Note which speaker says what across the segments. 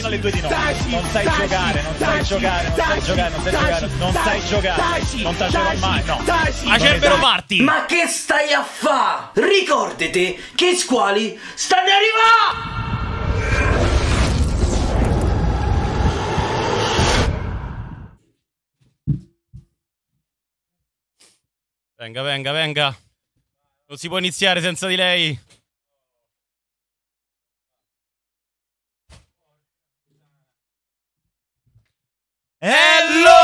Speaker 1: fino alle 2 di notte. Non sai giocare, non sai giocare, non sai giocare, non sai giocare, non sai giocare, non tacerò mai, no. Acerbero parti!
Speaker 2: Ma che stai a fa? Ricordate che squali stanno arrivando!
Speaker 3: Venga, venga, venga. Non si può iniziare senza di lei.
Speaker 4: Hello!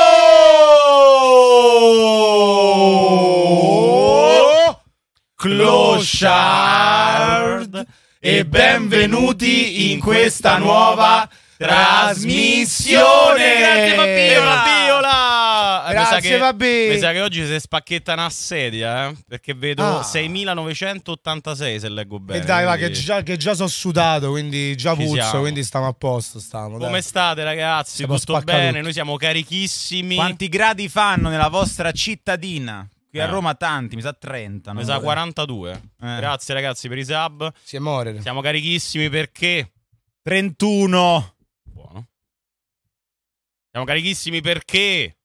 Speaker 4: Clochard! E benvenuti in questa nuova trasmissione.
Speaker 3: Grazie Fabiola. Eh, eh, Grazie mi Fabio. mi sa che oggi si spacchetta una sedia, eh? perché vedo ah. 6986 se leggo bene. E dai, va, quindi... che
Speaker 5: già, che già sono sudato, quindi già Ci puzzo, siamo. quindi stiamo a posto. Stiamo, Come
Speaker 4: state ragazzi?
Speaker 5: Siamo Tutto bene?
Speaker 4: Noi siamo carichissimi. Quanti gradi fanno nella vostra cittadina? Qui eh. a Roma tanti, mi sa 30. Mi sa 42.
Speaker 3: Eh. Grazie ragazzi per i sub. Si è morire. Siamo carichissimi perché...
Speaker 4: 31
Speaker 3: siamo carichissimi perché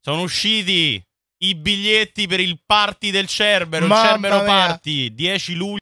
Speaker 3: sono usciti i biglietti per il party del Cerbero, Mamma il Cerbero mia. Party, 10 luglio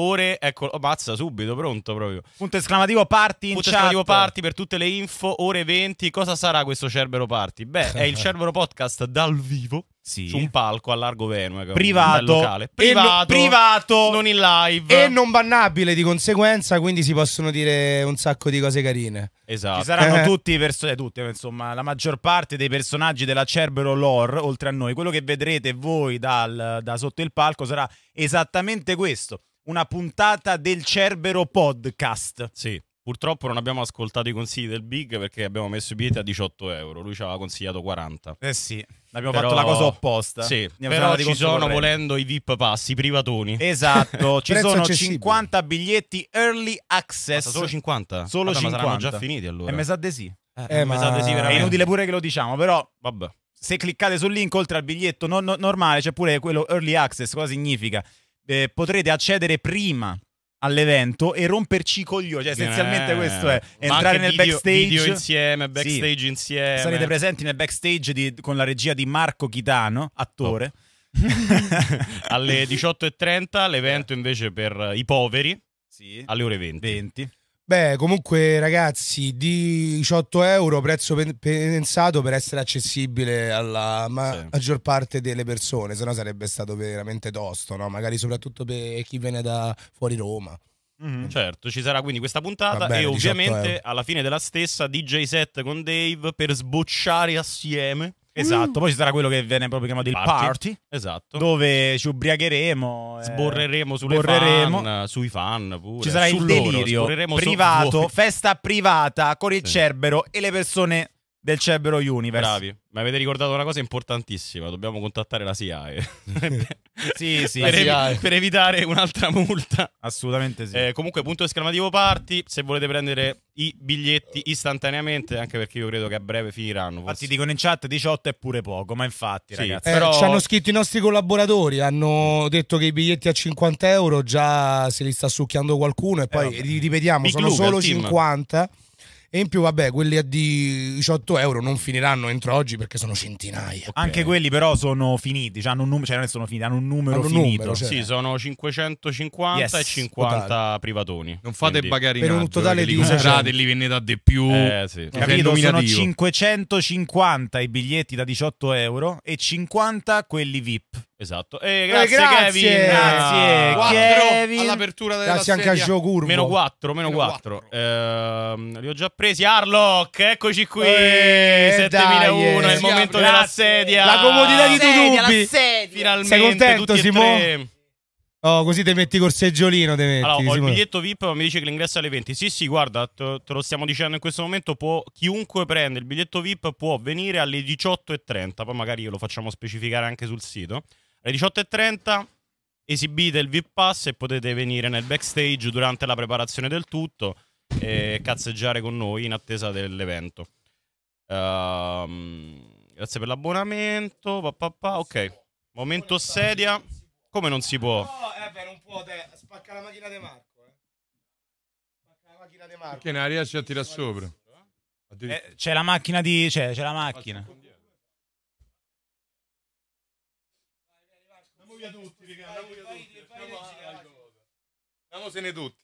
Speaker 3: ore, ecco, oh, mazza subito, pronto proprio.
Speaker 4: Punto esclamativo party in Punto chat. esclamativo party
Speaker 3: per tutte le info, ore 20, cosa sarà questo Cerbero Party? Beh, è il Cerbero Podcast dal vivo. Sì. Su un palco a largo Venue privato, locale. privato, no, privato,
Speaker 5: non in live e non bannabile di conseguenza. Quindi si possono dire un sacco di cose carine. Esatto. Ci saranno eh.
Speaker 4: tutti, eh, tutti, insomma, la maggior parte dei personaggi della Cerbero lore, oltre a noi. Quello che vedrete voi dal, da sotto il palco sarà esattamente questo una puntata del Cerbero Podcast.
Speaker 3: Sì. Purtroppo non abbiamo ascoltato i consigli del Big perché abbiamo messo i biglietti a 18 euro. Lui ci aveva consigliato 40. Eh sì, abbiamo però... fatto la cosa opposta. Sì, però ci sono volendo i VIP pass, i privatoni. Esatto, ci sono 50
Speaker 4: biglietti early access. Basta solo 50? Solo Vabbè, 50. già finiti allora. E mi sa di sì. Eh, eh, ma... sa di sì È inutile pure che lo diciamo, però... Vabbè. Se cliccate sul link oltre al biglietto non, non, normale c'è pure quello early access. Cosa significa? eh, potrete accedere prima all'evento e romperci i coglioni. Cioè, essenzialmente eh, questo è entrare nel video, backstage. Video insieme, backstage sì. insieme. Sarete presenti nel backstage di, con la regia di Marco Chitano, attore. Oh. alle 18.30 l'evento invece per i poveri sì. alle ore 20. 20.
Speaker 5: Beh, comunque ragazzi, 18 euro prezzo pensato per essere accessibile alla ma- sì. maggior parte delle persone, se no sarebbe stato veramente tosto, no? magari soprattutto per chi viene da fuori Roma.
Speaker 6: Mm-hmm. Mm.
Speaker 3: Certo, ci sarà quindi questa puntata bene, e ovviamente alla fine della stessa DJ set con Dave per
Speaker 4: sbocciare assieme Esatto, mm. poi ci sarà quello che viene proprio chiamato il party, esatto. dove ci ubriacheremo, eh, sborreremo sulle sborreremo.
Speaker 3: Fan, sui fan pure. Ci sarà Su il delirio privato,
Speaker 4: festa privata con il sì. Cerbero e le persone del Cerbero Universe. Bravi,
Speaker 3: mi avete ricordato una cosa importantissima, dobbiamo contattare la SIAE. Eh. sì, sì, per, evi- per, evitare un'altra multa. Assolutamente sì. Eh, comunque, punto esclamativo parti, se volete prendere i biglietti istantaneamente, anche perché io credo che a breve
Speaker 4: finiranno. Forse. Infatti dicono in chat 18 è pure poco, ma infatti
Speaker 5: sì,
Speaker 3: ragazzi. Eh, però... Ci hanno
Speaker 5: scritto i nostri collaboratori, hanno detto che i biglietti a 50 euro già se li sta succhiando qualcuno e poi eh, ripetiamo, Big sono Luke, solo 50. Team. E in più, vabbè, quelli a 18 euro non finiranno entro oggi perché sono centinaia. Okay. Anche quelli, però, sono finiti. Cioè hanno, un num- cioè sono
Speaker 4: finiti hanno un numero hanno un finito. Numero, cioè. Sì,
Speaker 3: sono 550
Speaker 4: yes, e 50 totale. privatoni.
Speaker 3: Non fate Quindi, bagarinaggio per un totale di usate, li vendete a di più. Eh, sì. Cioè, Capito? Sono
Speaker 4: 550 i biglietti da 18 euro e 50 quelli VIP. Esatto.
Speaker 5: E eh, grazie, eh, grazie. Kevin. Grazie. 4 Kevin. all'apertura della Grazie anche a Gio Curvo. Meno
Speaker 3: 4, meno 4. Eh, li ho già presi. Arlock, eccoci qui. Eh, 7001, dai, è il momento apre. della sedia. La comodità di tutti. sedia, tutti. Finalmente. Sei contento, Simone?
Speaker 5: Oh, così ti metti col seggiolino. Te metti, allora, ho il biglietto
Speaker 3: VIP, ma mi dice che l'ingresso è alle 20. Sì, sì, guarda, te, te, lo stiamo dicendo in questo momento. Può, chiunque prende il biglietto VIP può venire alle 18.30. Poi magari lo facciamo specificare anche sul sito. Alle 18.30 esibite il VIP Pass e potete venire nel backstage durante la preparazione del tutto e cazzeggiare con noi in attesa dell'evento. Uh, grazie per l'abbonamento. Pa, pa, pa. Ok, momento sedia. Come non si può?
Speaker 5: No, eh beh, non può. Te. Spacca la macchina di Marco. Eh. Spacca la macchina di Marco.
Speaker 4: Perché ne riesci a tirare sopra? Eh, eh c'è la macchina di... C'è, cioè, c'è la macchina.
Speaker 2: Auguri a tutti, raga. Auguri se ne tutti.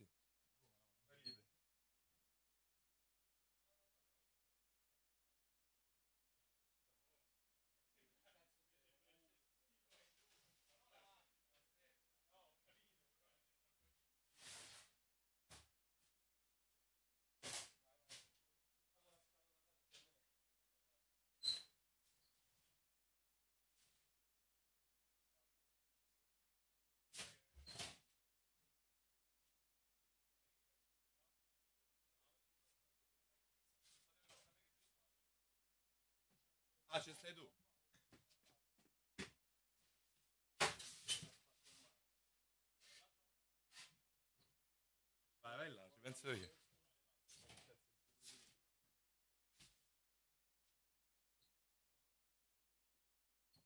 Speaker 6: Ah, ci stai tu? Vai, vai ci penso io.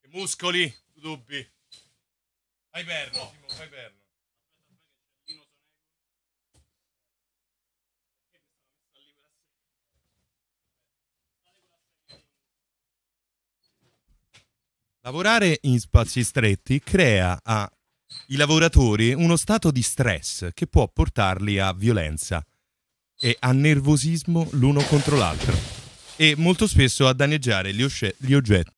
Speaker 6: Che muscoli, tu dubbi. Fai perno, fai perno. Lavorare in spazi stretti crea ai lavoratori uno stato di stress che può portarli a violenza e a nervosismo l'uno contro l'altro e molto spesso a danneggiare gli, gli oggetti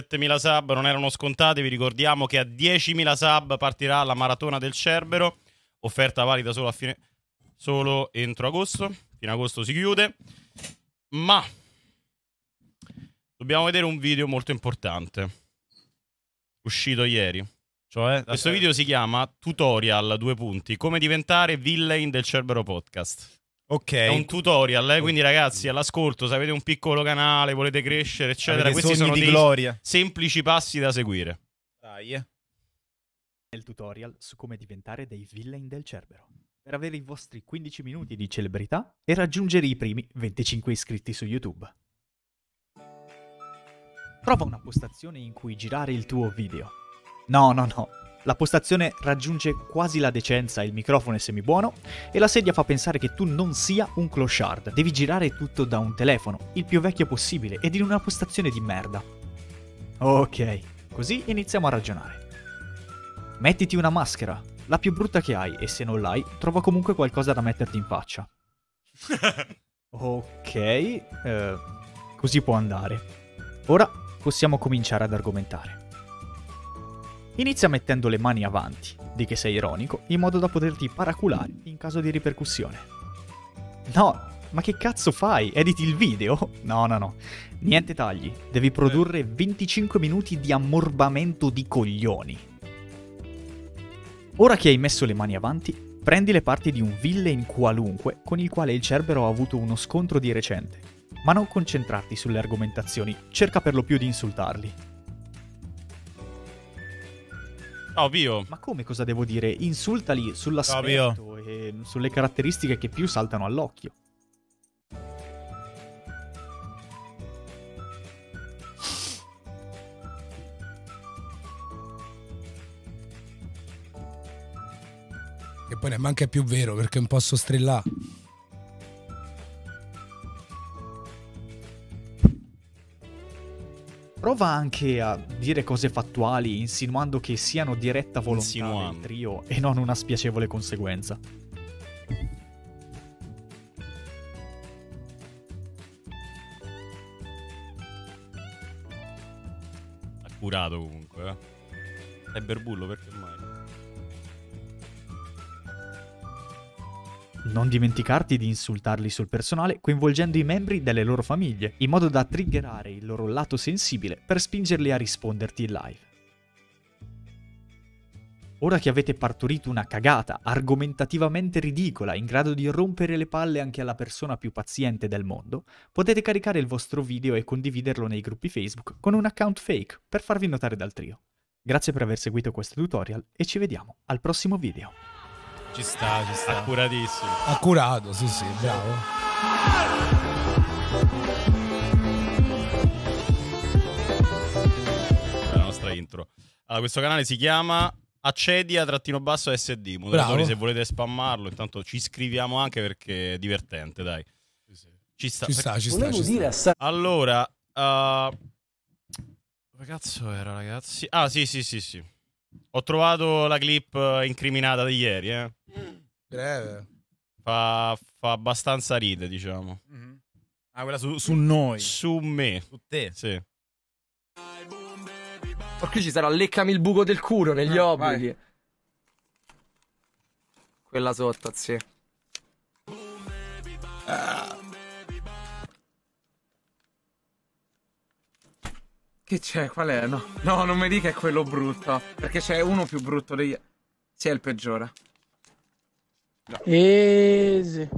Speaker 6: 7.000 sub non erano scontati, vi ricordiamo
Speaker 3: che a 10.000 sub partirà la maratona del Cerbero, offerta valida solo, a fine... solo entro agosto, fino agosto si chiude, ma dobbiamo vedere un video molto importante, uscito ieri. Cioè, questo video si chiama Tutorial, due punti, come diventare villain del Cerbero Podcast. Ok. È un tutorial, eh? quindi ragazzi all'ascolto, se avete un piccolo canale, volete crescere, eccetera, avete questi sono dei gloria. semplici passi da seguire.
Speaker 1: Dai. Eh. Nel tutorial su come diventare dei villain del Cerbero. Per avere i vostri 15 minuti di celebrità e raggiungere i primi 25 iscritti su YouTube. Prova una postazione in cui girare il tuo video. No, no, no, la postazione raggiunge quasi la decenza, il microfono è semibuono e la sedia fa pensare che tu non sia un clochard. Devi girare tutto da un telefono, il più vecchio possibile ed in una postazione di merda. Ok, così iniziamo a ragionare. Mettiti una maschera, la più brutta che hai e se non l'hai, trova comunque qualcosa da metterti in faccia. ok, eh, così può andare. Ora possiamo cominciare ad argomentare. Inizia mettendo le mani avanti, di che sei ironico, in modo da poterti paraculare in caso di ripercussione. No, ma che cazzo fai? Editi il video? No, no, no. Niente tagli. Devi produrre 25 minuti di ammorbamento di coglioni. Ora che hai messo le mani avanti, prendi le parti di un villain qualunque con il quale il Cerbero ha avuto uno scontro di recente. Ma non concentrarti sulle argomentazioni, cerca per lo più di insultarli. Ovvio. Ma come cosa devo dire? Insultali sull'aspetto Ovvio. e sulle caratteristiche che più saltano all'occhio.
Speaker 5: Che poi neanche è più vero perché un po' sto strillare.
Speaker 1: prova anche a dire cose fattuali, insinuando che siano diretta volontà Insinuando. del trio e non una spiacevole conseguenza.
Speaker 3: Accurato comunque, eh. berbullo perché mai?
Speaker 1: Non dimenticarti di insultarli sul personale coinvolgendo i membri delle loro famiglie, in modo da triggerare il loro lato sensibile per spingerli a risponderti in live. Ora che avete partorito una cagata argomentativamente ridicola in grado di rompere le palle anche alla persona più paziente del mondo, potete caricare il vostro video e condividerlo nei gruppi Facebook con un account fake per farvi notare dal trio. Grazie per aver seguito questo tutorial e ci vediamo al prossimo video.
Speaker 3: Ci sta, ci sta. Accuratissimo.
Speaker 1: Accurato, sì, sì,
Speaker 5: bravo.
Speaker 3: La nostra intro. Allora, questo canale si chiama Accedia trattino basso SD. Moderatori, se volete spammarlo, intanto ci iscriviamo anche perché è divertente, dai. Ci sta, ci sta, ci sta, ci sta. Allora, uh... Eh, cazzo era, ragazzi? Ah, sì, sì, sì, sì. Ho trovato la clip eh, incriminata di ieri, eh. Breve. Fa, fa abbastanza ride, diciamo. Mm-hmm. Ah, quella su, su, noi. Su
Speaker 7: me. Su te. Sì. Ma ci sarà leccami il buco del culo negli ah, obblighi. Vai. Quella sotto, sì. Ah.
Speaker 6: Che c'è? Qual è? No. no, non mi dica è quello brutto.
Speaker 5: Perché c'è uno più brutto degli... Sì, è il peggiore.
Speaker 2: No. Easy.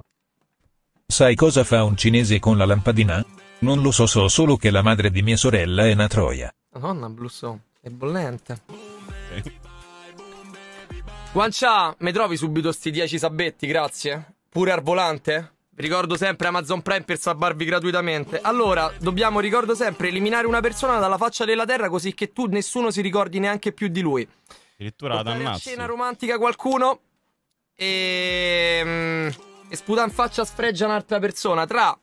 Speaker 2: Sai cosa fa un cinese con la lampadina? Non lo so, so solo che la madre di mia sorella è una troia.
Speaker 7: Madonna, blu so. è bollente. Eh. Guancia, mi trovi subito sti 10 sabetti, grazie. Pure al volante? ricordo sempre Amazon Prime per salvarvi gratuitamente. Allora, dobbiamo, ricordo sempre, eliminare una persona dalla faccia della terra così che tu nessuno si ricordi neanche più di lui.
Speaker 3: Addirittura Portare ad ammazzi. scena
Speaker 7: romantica qualcuno e... Mm, e sputa in faccia sfregia un'altra persona tra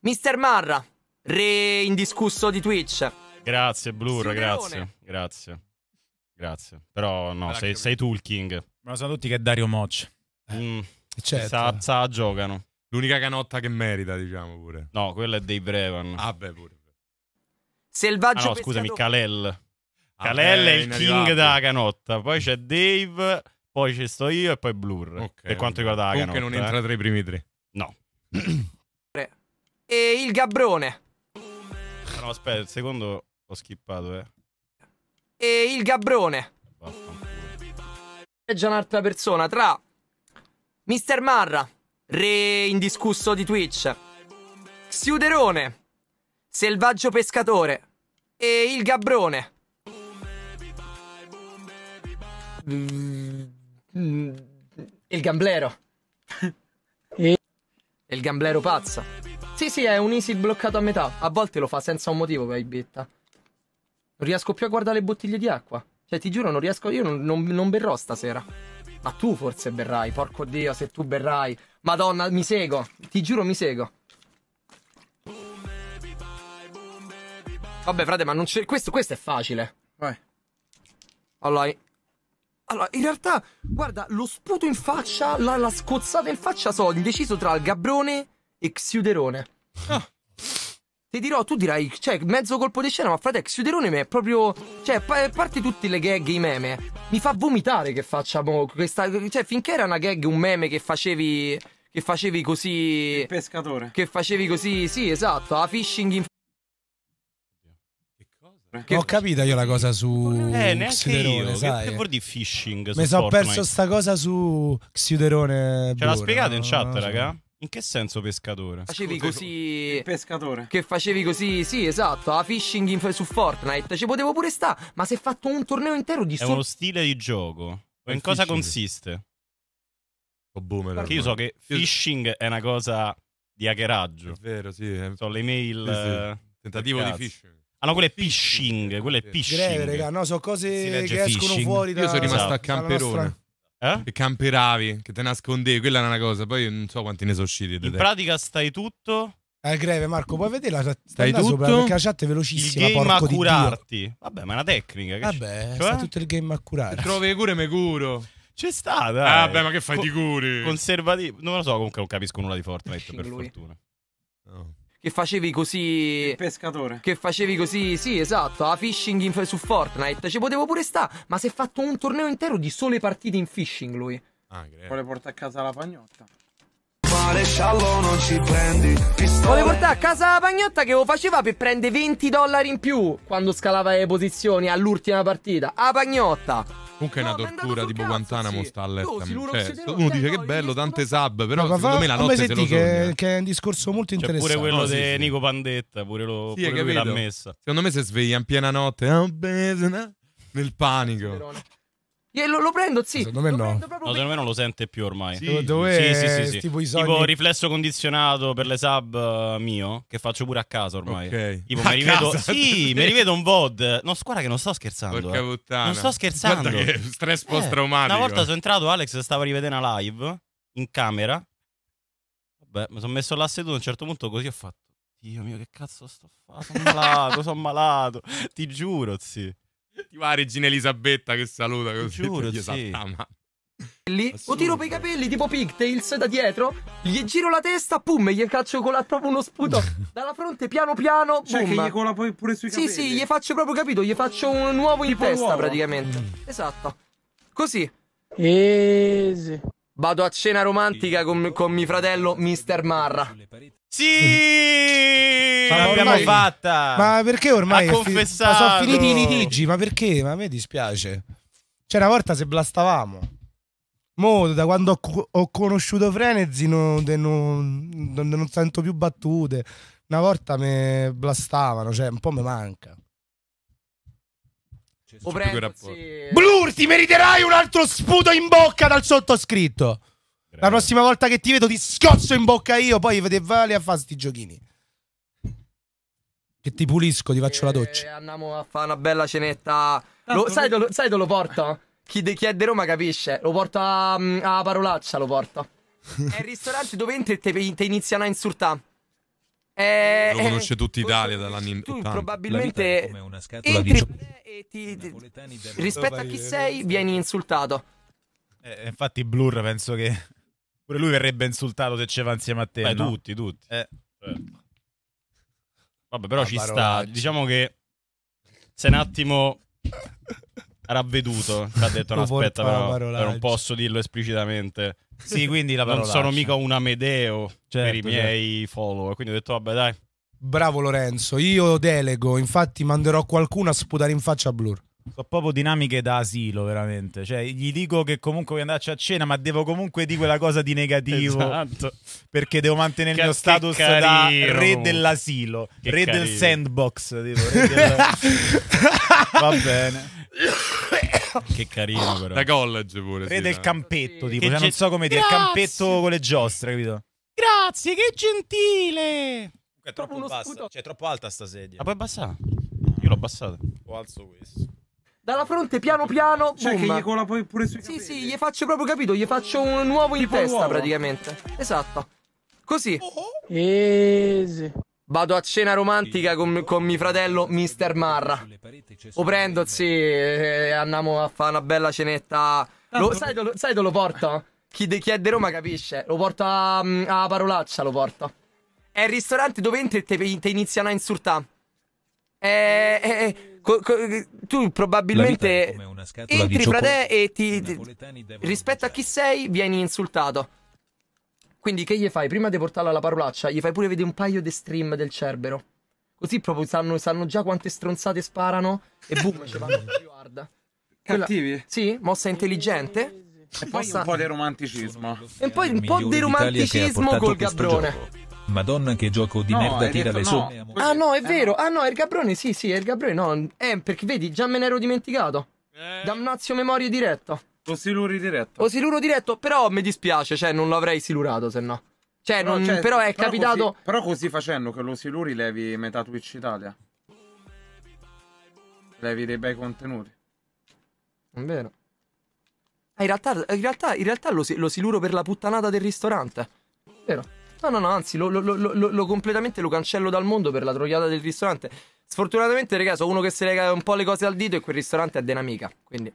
Speaker 7: Mr. Marra, re indiscusso di Twitch.
Speaker 3: Grazie Blur, grazie,
Speaker 4: grazie. Grazie.
Speaker 3: Però no, sei, sei, tu il king.
Speaker 4: Ma sono tutti che è Dario Mocci. Mm. Eh, certo. Sa,
Speaker 6: sa, giocano. L'unica canotta che merita, diciamo pure. No, quella è dei Brevan. Ah, beh, pure. Selvaggio ah, no, scusami, Kalel. Kalel ah, è il
Speaker 3: king della canotta. Poi c'è Dave, poi ci sto io e poi Blur. Okay, per quanto riguarda la canotta. Comunque non eh. entra tra i primi tre. No.
Speaker 7: e il Gabbrone.
Speaker 3: Ah, no, aspetta, il secondo ho skippato, eh.
Speaker 7: E il Gabbrone. Vaffanculo. C'è già un'altra persona tra Mister Marra, Re indiscusso di Twitch. Xiuderone, Selvaggio pescatore. E il gabbrone. Il gamblero. Il gamblero pazzo. Sì, sì, è un easy bloccato a metà. A volte lo fa senza un motivo, vai betta. Non riesco più a guardare le bottiglie di acqua. Cioè, ti giuro, non riesco. Io non, non, non berrò stasera. Ma tu forse berrai, porco dio, se tu berrai. Madonna, mi seguo, ti giuro mi seguo. Vabbè, frate, ma non c'è... Questo, questo è facile. Vai. Allora... Allora, in realtà, guarda, lo sputo in faccia, la, la scozzata in faccia, so indeciso tra il Gabrone e Xiuderone. Ah. Ti dirò, tu dirai, cioè, mezzo colpo di scena, ma frate, Xuderonime è proprio. Cioè, a parte tutte le gag, i meme, mi fa vomitare che facciamo questa. Cioè, finché era una gag, un meme che facevi. Che facevi così. Il pescatore. Che facevi così, sì, esatto, a fishing
Speaker 5: in. Che... Ho capito io la cosa su eh, neanche Io. Sai. Che, vuol dire fishing? Mi sono perso sta cosa su Xuderone. Ce l'ha spiegato in
Speaker 3: chat, no, raga? In che senso pescatore? Facevi Scusa,
Speaker 7: così. pescatore. Che facevi così, sì, esatto. A fishing in... su Fortnite. Ci potevo pure sta, ma si è fatto un torneo intero di. È uno
Speaker 3: stile di gioco. È in cosa consiste? Oh, boomer, Perché io so che fishing è una cosa di hackeraggio. È vero, sì. È... le mail. Sì, sì. Eh, Tentativo di fishing.
Speaker 6: Ah no, quello è phishing, quello è
Speaker 3: phishing. Greve, raga,
Speaker 5: no, sono cose che phishing. escono fuori da Io sono rimasto esatto. a Camperone. Nostra...
Speaker 6: Eh? Che camperavi, che te nascondevi, quella era una cosa. Poi non so quanti ne sono usciti. In te. pratica
Speaker 5: stai tutto. È eh, greve, Marco. Puoi vedere la stai tutto? Sopra, perché la chat è velocissima. Il game a curarti.
Speaker 6: Vabbè, ma è una tecnica. Vabbè,
Speaker 5: cioè? tutto il game a curarti. Trovi cure, me curo. C'è stata. Ah, eh, vabbè, ma che fai Co- di curi?
Speaker 3: Conservativo. Non lo so, comunque non capisco nulla di Fortnite, per Lui. fortuna.
Speaker 7: No che facevi così. Il pescatore. Che facevi così, sì, esatto. A fishing in, su Fortnite. Ci potevo pure sta, ma si è fatto un torneo intero di sole partite in fishing lui. Ah, grazie. Vuole portare a casa la pagnotta. Maresciallo non ci prendi pistole. Vuole portare a casa la pagnotta che lo faceva per prendere 20 dollari in più quando scalava le posizioni all'ultima partita. A pagnotta.
Speaker 6: Comunque è una tortura tipo Guantanamo sì. sta a letto. Boh, cioè, uno dice che bello, tante sub, però no, secondo me la notte se lo che,
Speaker 5: che è un discorso molto interessante. Cioè, pure quello no, di sì, Nico
Speaker 6: Pandetta, pure, lo, sì, pure lui l'ha messa. Secondo me se sveglia in piena notte, ah, nel panico.
Speaker 7: Lo, lo, prendo, sì. Secondo me lo no. No,
Speaker 6: secondo me non lo sente più ormai.
Speaker 7: Sì, sì, sì, sì, sì. Tipo, tipo,
Speaker 3: riflesso condizionato per le sub eh, mio, che faccio pure a casa ormai. Ok. Tipo, mi rivedo, casa? sì, mi rivedo un VOD. No, squadra che non sto scherzando. Eh. Non sto scherzando. Guarda che stress eh, post-traumatico. una volta sono entrato, Alex stava rivedendo una live in camera. Vabbè, mi sono messo là seduto a un certo punto così ho fatto. Dio mio, che cazzo sto facendo? Sono malato, sono malato. Ti giuro, sì.
Speaker 6: Tipo la regina Elisabetta che saluta così. Giuro, sì. Saltama.
Speaker 7: Assurdo. Lo tiro per i capelli tipo pigtails da dietro, gli giro la testa, pum, gli caccio con la, proprio uno sputo dalla fronte piano piano. Cioè che gli cola poi pure sui capelli. Sì, sì, gli faccio proprio capito, gli faccio un uovo tipo in testa uovo. praticamente. Mm. Esatto. Così. Easy. Vado a cena romantica con, con mio fratello Mister Marra. Sì! Ma l'abbiamo ormai... fatta! Ma perché ormai fi... ma sono finiti i litigi?
Speaker 5: Ma perché? Ma a me dispiace. Cioè, una volta se blastavamo. Mo, da quando ho, ho conosciuto Frenzy non, non, non, non sento più battute. Una volta mi blastavano, cioè, un po' mi manca.
Speaker 6: O prendersi...
Speaker 5: Blur, ti meriterai un altro sputo in bocca dal sottoscritto. Grazie. La prossima volta che ti vedo ti scozzo in bocca io, poi vede vale a fare sti giochini. Che ti pulisco, ti faccio e la eh, doccia.
Speaker 7: Andiamo a fare una bella cenetta. Lo, sai, dove, sai dove lo porto? Chi, chi, è di Roma capisce. Lo porto a, mm, a parolaccia, lo porto. è il ristorante dove entri e te, te iniziano a insultare. Eh, lo eh, conosce tutta Italia dall'anno in tutto. probabilmente entri e ti, ti, rispetto a chi sei vieni insultato.
Speaker 4: Eh, eh, infatti Blur penso che pure lui verrebbe insultato se ce va insieme a te. Beh, no? tutti, tutti. Eh.
Speaker 3: Vabbè, però La ci parola. sta. Diciamo che sei un attimo ravveduto, ha detto no, aspetta, però non posso dirlo esplicitamente. Sì, quindi la Non sono mica un Amedeo certo, per i certo, miei certo. follower, quindi ho detto vabbè dai.
Speaker 5: Bravo Lorenzo, io delego, infatti manderò qualcuno a sputare in faccia a Blur. Sono proprio dinamiche
Speaker 4: da asilo, veramente. Cioè, gli dico che comunque voglio andarci a cena, ma devo comunque dire quella cosa di negativo. esatto. Perché devo mantenere il mio status carino. da re dell'asilo, che re carino. del sandbox. Tipo, re del...
Speaker 6: Va bene. che carino,
Speaker 4: però. Da college pure. Re sì, del no? campetto, tipo. cioè, ge- non so come dire, il campetto con le giostre, capito?
Speaker 7: Grazie, che gentile.
Speaker 4: È troppo bassa, cioè è troppo alta sta sedia. La puoi abbassare? Io l'ho abbassata. O alzo questo
Speaker 7: dalla fronte piano piano. Cioè, boom. che gli cola poi pure sui capelli. Sì, sì, gli faccio proprio capito, gli faccio un uovo in tipo testa l'uovo. praticamente. Esatto. Così. Easy. Vado a cena romantica con, con mio fratello Mr. Marra. O prendosi e eh, andiamo a fare una bella cenetta. Lo, sai, dove, sai dove lo porto? Chi, de, chi, è di Roma capisce. Lo porto a, mm, a Parolaccia, lo porto. È il ristorante dove entri e te, te iniziano a insultare. Eh, è... Eh, è co- co- tu probabilmente entri fra te e ti, rispetto a chi sei vieni insultato. Quindi che gli fai? Prima di portarlo alla parolaccia, gli fai pure vedere un paio di stream del Cerbero. Così proprio sanno, sanno già quante stronzate sparano e boom, ci vanno guarda. Quella, Cattivi? Sì, mossa intelligente. E poi un po' di
Speaker 4: romanticismo.
Speaker 7: E poi un po' di romanticismo col Gabrone.
Speaker 2: Madonna che gioco di no, merda tira detto, le somme.
Speaker 7: No. Ah no, è eh, vero. No. Ah no, Gabrone. sì, sì, è il Gabrone. no. Eh, perché vedi, già me ne ero dimenticato. Eh. Damnazio memoria diretto. Lo siluri diretto. Lo siluro diretto, però mi dispiace, cioè non l'avrei silurato se no. Cioè, però, non, cioè, però è però capitato... Così,
Speaker 6: però così facendo che lo siluri levi metà
Speaker 7: Twitch Italia. Levi dei bei contenuti. È vero. Ah, in realtà, in realtà, in realtà lo, lo siluro per la puttanata del ristorante. Vero. No, no, no, anzi, lo, lo, lo, lo completamente lo cancello dal mondo per la troiata del ristorante. Sfortunatamente, raga, sono uno che si lega un po' le cose al dito e quel ristorante è denamica. Quindi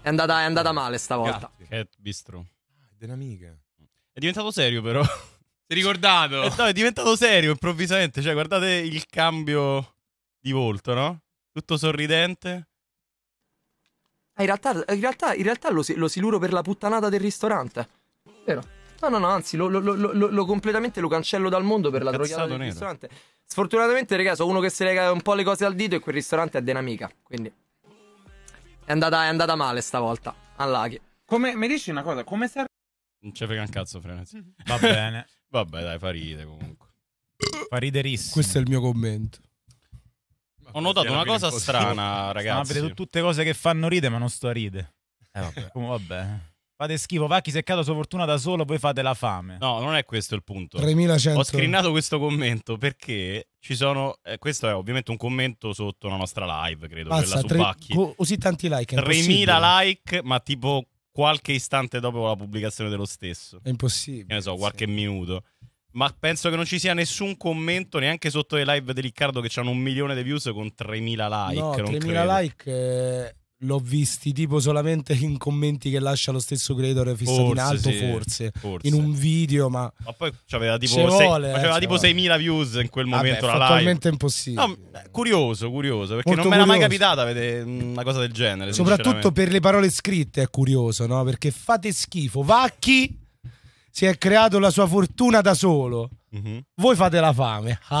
Speaker 7: è andata, è andata male stavolta.
Speaker 6: Cat, bistro. Ah, è denamica.
Speaker 3: È diventato serio, però. Ti ricordato? Eh, no, è
Speaker 7: diventato serio improvvisamente. Cioè, guardate il cambio di volto, no? Tutto sorridente. Ah, in realtà, in realtà, in realtà lo, lo siluro per la puttanata del ristorante. Vero? No, no, no, anzi, lo, lo, lo, lo completamente lo cancello dal mondo per la droga del ristorante. Sfortunatamente, ragazzi, sono uno che si lega un po' le cose al dito e quel ristorante è denamica. Quindi è andata, è andata male stavolta. Allaghi. Come, mi dici una cosa, come serve? Non c'è frega un cazzo,
Speaker 3: Frenesi. Va bene. Vabbè, dai, fa ride comunque.
Speaker 4: Fa riderissimo.
Speaker 5: Questo è il mio commento.
Speaker 4: Ho notato una cosa strana, ragazzi. Stanno vedo tutte cose che fanno ride, ma non sto a ride. Eh, vabbè. Come, vabbè. Fate schifo, Vacchi seccato è sua fortuna da solo, voi fate la fame. No, non è questo il punto.
Speaker 5: 3100. Ho screenato
Speaker 4: questo commento perché
Speaker 3: ci sono. Eh, questo è ovviamente un commento sotto la nostra live, credo. Pazza, quella tre, Vacchi.
Speaker 5: così tanti like. 3000
Speaker 3: like, ma tipo qualche istante dopo la pubblicazione dello stesso. È impossibile. ne so, qualche sì. minuto. Ma penso che non ci sia nessun commento neanche sotto le live di Riccardo che hanno un milione di views con 3000 like. No, 3000 credo.
Speaker 5: like. Eh l'ho visti tipo solamente in commenti che lascia lo stesso creator fissato in alto, sì, forse, forse, in un video, ma... ma
Speaker 3: poi c'aveva tipo, se sei, eh, c'aveva tipo 6.000 views in quel momento Vabbè, la totalmente impossibile. No, eh, curioso, curioso, perché Molto non mi era mai capitata vedere mm, una cosa del genere. Soprattutto
Speaker 5: per le parole scritte è curioso, no? Perché fate schifo, vacchi si è creato la sua fortuna da solo. Mm-hmm. Voi fate la fame. e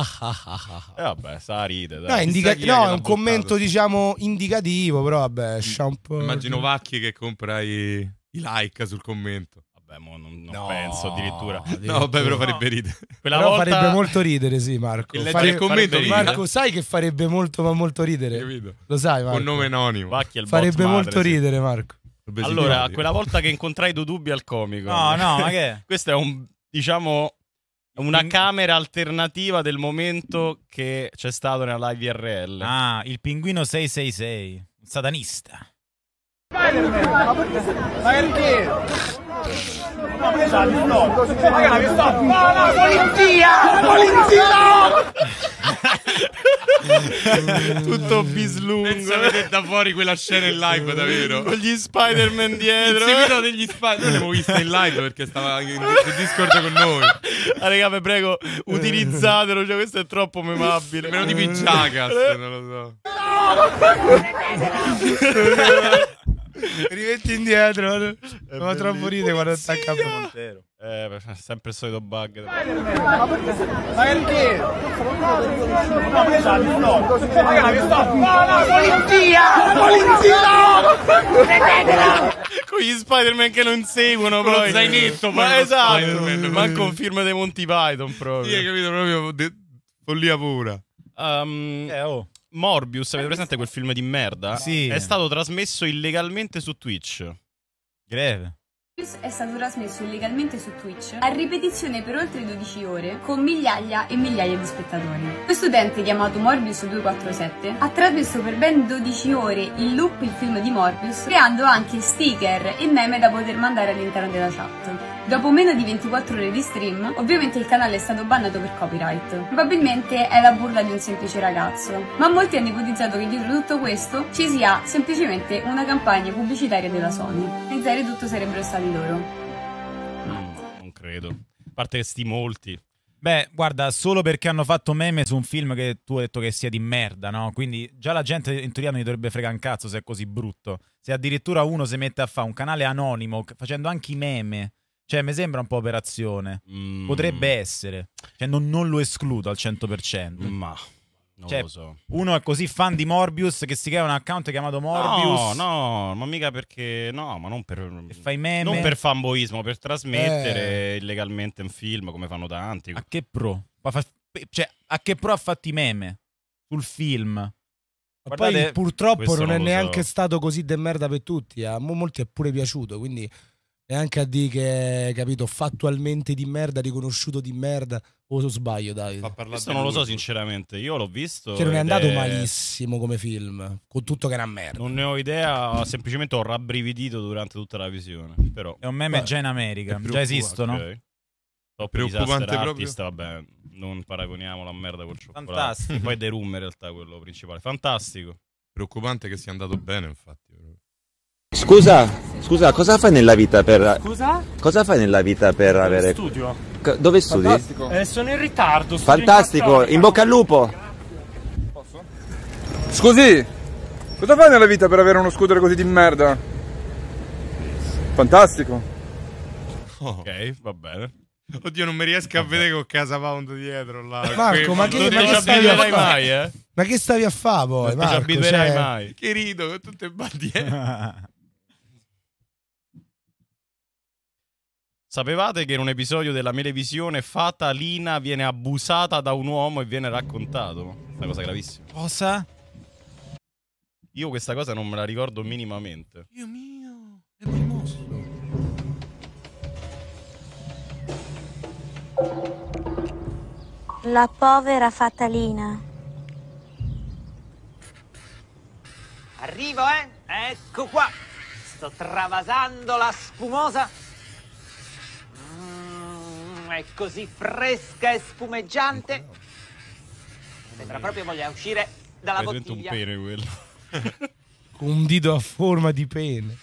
Speaker 5: eh, vabbè,
Speaker 6: sta ride.
Speaker 3: Dai. No, è, indica- no, è un commento,
Speaker 5: diciamo, indicativo, però vabbè, mm. shampoo. Immagino
Speaker 6: Vacchi che compra i, i like sul commento. Vabbè, mo non, non No, penso addirittura. addirittura.
Speaker 3: No, vabbè, però farebbe ridere. Quella Però volta...
Speaker 5: farebbe molto ridere, sì, Marco. Il leggere il commento Marco, sai che farebbe molto, ma molto ridere. Capito? Lo sai, Marco. Con nome anonimo. Vacchi è il bot Farebbe madre, molto sì. ridere, Marco. Allora, quella volta che
Speaker 3: incontrai dubbi al comico. No, no, ma che? Questo è un, diciamo, una camera alternativa del momento
Speaker 4: che c'è stato nella live IRL. Ah, il pinguino 666, un satanista. Ma perché? Ma perché? No, pensate,
Speaker 2: no, ma che sto? Ma la polizia! La polizia!
Speaker 6: tutto mm. bislungo. Pensa vedere da fuori quella scena in live, davvero. Con gli Spider-Man dietro. Il seguito degli Spider-Man. l'abbiamo vista in live perché stava in, Discord con noi. Ah, raga, vi prego, utilizzatelo. Cioè, questo è troppo memabile. Meno di in non lo
Speaker 5: so. Rimetti indietro. Ma troppo ride quando attacca Montero.
Speaker 3: Eh, sempre il solito bug. Ma
Speaker 1: perché? Ma perché? Ma pensate, no, no, la polizia! La
Speaker 2: polizia!
Speaker 6: Con gli Spider-Man che non seguono, però. zainetto, ma esatto. Manco un film dei Monty Python, proprio. Sì, hai capito, proprio follia
Speaker 3: pura. Um, eh, oh. Morbius, avete presente quel film di merda? Sì. È stato trasmesso illegalmente su Twitch. Greve
Speaker 7: è stato trasmesso illegalmente su Twitch a ripetizione per oltre 12 ore con migliaia e migliaia di spettatori. Questo utente chiamato Morbius247 ha trasmesso per ben 12 ore in loop il film di Morbius creando anche sticker e meme da poter mandare all'interno della chat. Dopo meno di 24 ore di stream, ovviamente il canale è stato bannato per copyright. Probabilmente è la burla di un semplice ragazzo, ma molti hanno ipotizzato che dietro tutto questo ci sia semplicemente una campagna pubblicitaria della Sony. E in tutto sarebbero stati loro.
Speaker 2: No,
Speaker 4: non credo. A parte sti molti. Beh, guarda, solo perché hanno fatto meme su un film che tu hai detto che sia di merda, no? Quindi già la gente in teoria non gli dovrebbe fregare un cazzo se è così brutto. Se addirittura uno si mette a fare un canale anonimo facendo anche i meme cioè, mi sembra un po' operazione. Mm. Potrebbe essere. Cioè, non, non, lo escludo al 100%. Ma... Non cioè, lo so. Uno è così fan di Morbius che si crea un account chiamato Morbius. No,
Speaker 3: no, ma mica perché. No, ma non per. Fai meme. Non per fanboismo, per trasmettere eh. illegalmente un film come fanno tanti. A che
Speaker 5: pro?
Speaker 4: Fa, cioè, a che pro ha fatti i meme? Sul film.
Speaker 3: Guardate, poi purtroppo non, non è neanche
Speaker 5: so. stato così de merda per tutti. Eh. A molti è pure piaciuto, quindi neanche a dire che capito, fattualmente di merda, riconosciuto di merda. O oh, sbaglio, dai. Questo non lo so,
Speaker 3: sinceramente. Io l'ho visto. Che non è andato è...
Speaker 5: malissimo come film, con tutto che era merda. Non
Speaker 3: ne ho idea, semplicemente ho rabbrividito durante tutta la visione. Però... È un meme Beh, già in America, già esistono. Okay. preoccupante artist, vabbè, non paragoniamo la merda col cioccolato. Fantastico. E poi The Room in realtà quello principale. Fantastico. Preoccupante che sia andato bene, infatti.
Speaker 4: Scusa, scusa, cosa fai nella vita per... Scusa? Cosa fai nella vita per
Speaker 5: avere...
Speaker 6: Studio.
Speaker 4: C- dove
Speaker 5: studi? Fantastico.
Speaker 6: Eh, sono in ritardo. Fantastico, in, in
Speaker 5: bocca al lupo. Posso? Scusi, cosa fai nella vita per avere uno scooter così di merda? Fantastico. Oh. Ok, va bene.
Speaker 6: Oddio, non mi riesco a vedere con Casa Pound dietro là. Marco, ma che, non ma che stavi
Speaker 5: a fare? Mai, eh? Ma che stavi a fare Non Marco, ci abiterai cioè... mai.
Speaker 6: Che rido con tutte le
Speaker 3: bandiere. Sapevate che in un episodio della televisione Fata Lina viene abusata da un uomo e viene raccontato? Una cosa gravissima. Cosa? Io questa cosa non me la ricordo minimamente. Dio mio, è primoso.
Speaker 7: La povera fatalina.
Speaker 2: Arrivo, eh? Ecco qua. Sto travasando la spumosa ma è così fresca e spumeggiante. Sembra proprio voglia uscire dalla Beh, bottiglia. un pene
Speaker 5: quello. un dito a forma di pene.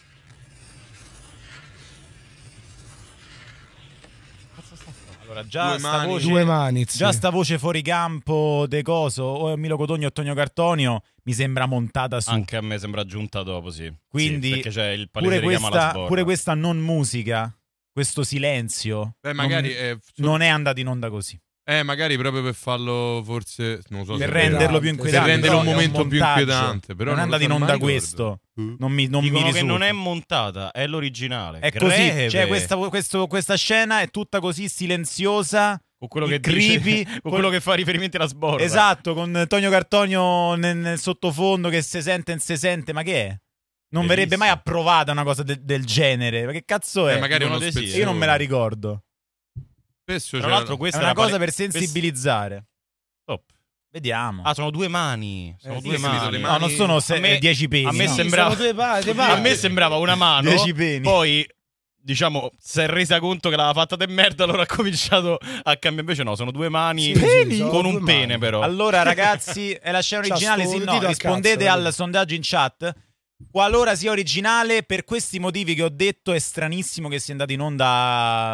Speaker 3: Allora, già, due mani, voce, due mani, già sta
Speaker 4: voce fuori campo De Coso o Milo Cotogno o Tonio Cartonio mi sembra montata su. Anche
Speaker 3: a me sembra giunta dopo, sì.
Speaker 4: Quindi sì, perché c'è il pure questa, pure questa non musica questo silenzio Beh, magari, non, eh, non è andato in onda così.
Speaker 6: Eh, magari proprio per farlo, forse non
Speaker 4: so per renderlo più inquietante. Per renderlo un momento un più inquietante. Però non, non è andato in onda questo. Non mi, non Dicono mi che non è
Speaker 3: montata, è l'originale. È Greve. così. Cioè, questa,
Speaker 4: questo, questa, scena è tutta così silenziosa. Con quello che creepy, dice, con quello che fa riferimento alla sborda. Esatto, con Tonio Cartonio nel, nel sottofondo che se sente e se sente, ma che è? non verrebbe mai approvata una cosa de del genere. Ma che cazzo è? Eh, magari uno dei Io non me la ricordo. Spesso Tra l'altro, questa è una cosa per sensibilizzare. Top. Vediamo. Ah, sono due mani. Eh,
Speaker 2: sono eh, due sì, mani. mani. No, non sono 10 peni. A me, no. sembrava...
Speaker 4: a me sembrava una mano. 10
Speaker 3: peni. Poi diciamo, si è resa conto che l'aveva fatta del merda, allora ha cominciato a cambiare. Invece no, sono due mani sì, con un pene mani. però. Allora ragazzi,
Speaker 4: è la scena originale, sì no, rispondete cazzo, al sondaggio in chat. Qualora sia originale, per questi motivi che ho detto, è stranissimo che sia andato in onda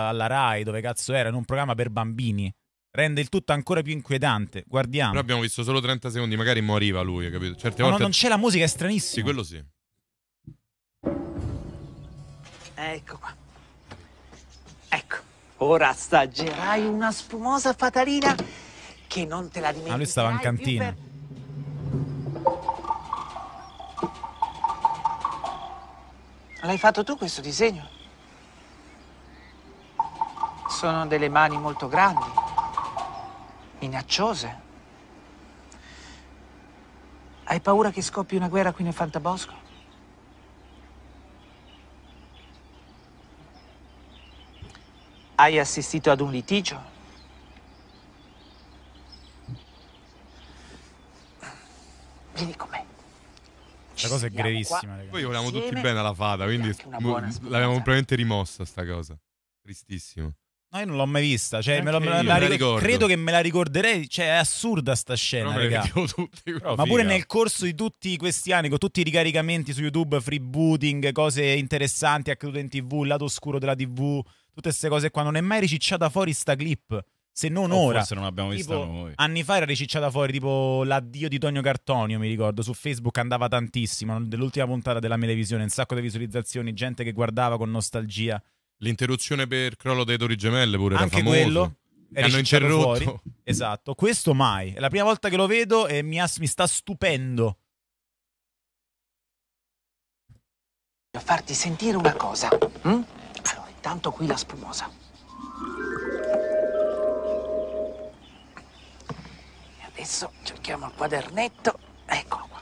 Speaker 4: alla Rai, dove cazzo era, in un programma per bambini. Rende il tutto ancora più inquietante. Guardiamo. Però abbiamo
Speaker 6: visto solo 30 secondi, magari moriva lui, capito? Certe no, volte... non c'è la musica, è stranissimo. Sì, quello sì.
Speaker 2: Ecco qua. Ecco. Ora assaggerai una spumosa fatalina che non te la dimenticherai. Ah, Ma lui stava in cantina. L'hai fatto tu questo disegno? Sono delle mani molto grandi, minacciose. Hai paura che scoppi una guerra qui nel Fantabosco? Hai assistito ad un litigio? Vieni con me. Questa cosa è gravissima.
Speaker 6: Poi volevamo tutti bene alla fata, quindi l'abbiamo completamente rimossa sta cosa. Tristissimo.
Speaker 4: No, io non l'ho mai vista. Cioè, me, lo, me, la, la ricordo. Credo che me la ricorderei. Cioè, è assurda sta scena, tutti, Ma pure nel corso di tutti questi anni, con tutti i ricaricamenti su YouTube, freebooting, cose interessanti accadute in TV, il lato oscuro della TV, tutte queste cose qua, non è mai ricicciata fuori sta clip. Se non o ora, forse non abbiamo tipo, noi. Anni fa era ricicciata fuori tipo l'addio di Tonio Cartonio, mi ricordo, su Facebook andava tantissimo, dell'ultima puntata della televisione, un sacco di visualizzazioni, gente che guardava con nostalgia.
Speaker 6: L'interruzione per crollo dei Torri Gemelle pure Anche era quello è hanno interrotto. Fuori.
Speaker 4: Esatto, questo mai. È la prima volta che lo vedo e mi, mi sta stupendo.
Speaker 2: Voglio farti sentire una cosa. Hm? Allora, intanto qui la spumosa. Adesso cerchiamo il quadernetto. Eccolo qua.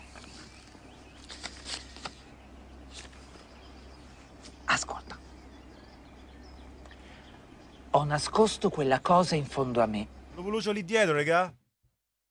Speaker 2: Ascolta. Ho nascosto quella cosa in fondo a me. Lo volucio lì dietro, regà.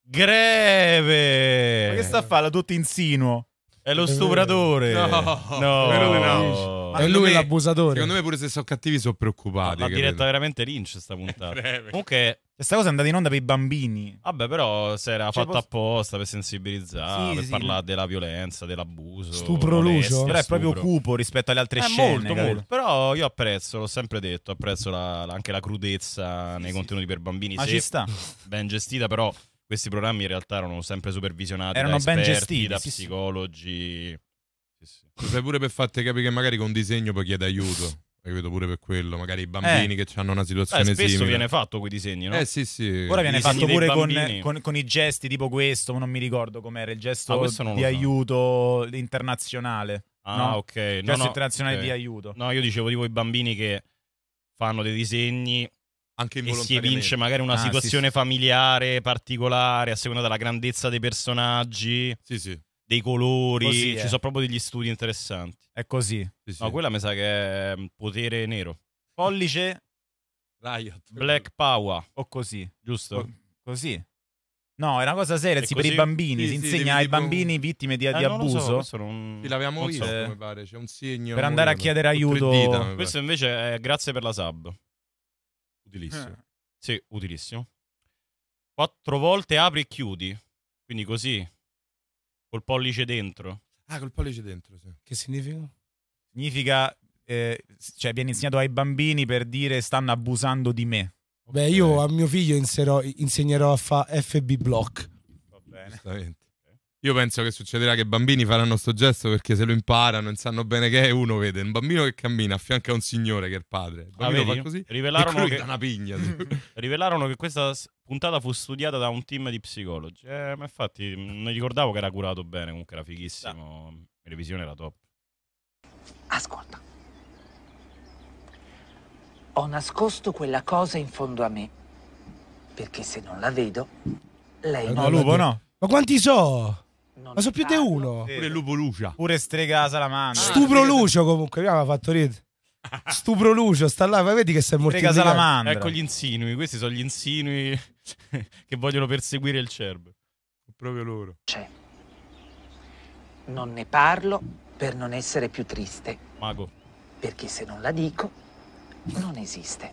Speaker 6: Greve! Ma
Speaker 4: che sta a fare? La tutti insinuo. È lo stupratore. No, no. no. No. È lui l'abusatore. Secondo
Speaker 6: me pure se sono cattivi sono preoccupati.
Speaker 4: No, la diretta
Speaker 3: veramente Lynch sta puntata. Comunque
Speaker 4: questa cosa è andata in onda per i bambini.
Speaker 3: Vabbè, però si era cioè, fatta posso... apposta per sensibilizzare, sì, per sì. parlare della violenza, dell'abuso. Stupro lucio. Però è proprio cupo rispetto alle altre è eh, scene. Molto, molto. Però io apprezzo, l'ho sempre detto, apprezzo la, la, anche la crudezza sì, nei contenuti per bambini. Ma se ci sta. Ben gestita, però questi programmi in realtà
Speaker 6: erano sempre supervisionati
Speaker 4: erano da esperti, ben gestiti, da
Speaker 6: psicologi. Sì, sì. pure per farti capire che magari con disegno poi chiede aiuto. Capito pure per quello, magari i bambini eh. che hanno una eh, situazione eh, spesso simile. Spesso viene fatto quei
Speaker 4: disegni, no? Eh sì, sì. Ora viene fatto pure con, con, con, i gesti, tipo questo, non mi ricordo com'era, il gesto ah, di aiuto so. internazionale. Ah, no? ok. Il gesto no, no, internazionale okay. di aiuto.
Speaker 3: No, io dicevo tipo i bambini che fanno dei disegni
Speaker 6: anche e si evince magari una ah, situazione
Speaker 3: sì, sì. familiare particolare a seconda della grandezza dei personaggi. Sì, sì dei colori, così ci è. sono proprio degli studi interessanti. È così. Sì, sì. No, quella mi sa che è mm, potere nero.
Speaker 4: Pollice Riot. Black Power. O così. Giusto? O così. No, è una cosa seria, sì, per i bambini, sì, si sì, insegna ai bambini vittime di, eh, di abuso. So, non... Sì, l'avevamo
Speaker 3: visto, so. come pare, c'è un segno. Per andare a chiedere aiuto. Dita, questo invece è grazie per la sub. Utilissimo. Eh. Sì, utilissimo. Quattro volte apri e chiudi. Quindi così. Col pollice dentro.
Speaker 6: Ah, col pollice dentro, sì. Che significa?
Speaker 4: Significa, eh, cioè viene insegnato ai bambini per dire stanno abusando
Speaker 5: di me. Beh, io a mio figlio inserò, insegnerò a fare FB Block.
Speaker 6: Va bene. Io penso che succederà che i bambini faranno questo gesto perché se lo imparano e sanno bene che è, uno vede un bambino che cammina a fianco a un signore che è il padre. Il bambino ah, fa così rivelarono che... una
Speaker 3: pigna. rivelarono che questa puntata fu studiata da un team di psicologi. Eh, ma infatti non mm, ricordavo che era curato bene, comunque era fighissimo. La revisione era top. Ascolta.
Speaker 2: Ho nascosto quella cosa in fondo a me. Perché se non la vedo, lei no, non la vede. No, lupo no.
Speaker 5: Ma quanti so? Non Ma sono più di uno. Pure
Speaker 2: Lupo
Speaker 4: Lucia. Pure
Speaker 2: Strega Salamandra. Eh.
Speaker 5: Stupro Lucio comunque, mi ha fatto ridere. Stupro Lucio, sta là, ma vedi che sei morto. Strega Salamandra. Ecco
Speaker 3: gli insinui, questi sono gli insinui che vogliono perseguire il CERB.
Speaker 2: Proprio loro. C'è. Non ne parlo per non essere più triste. Mago. Perché se non la dico, non esiste.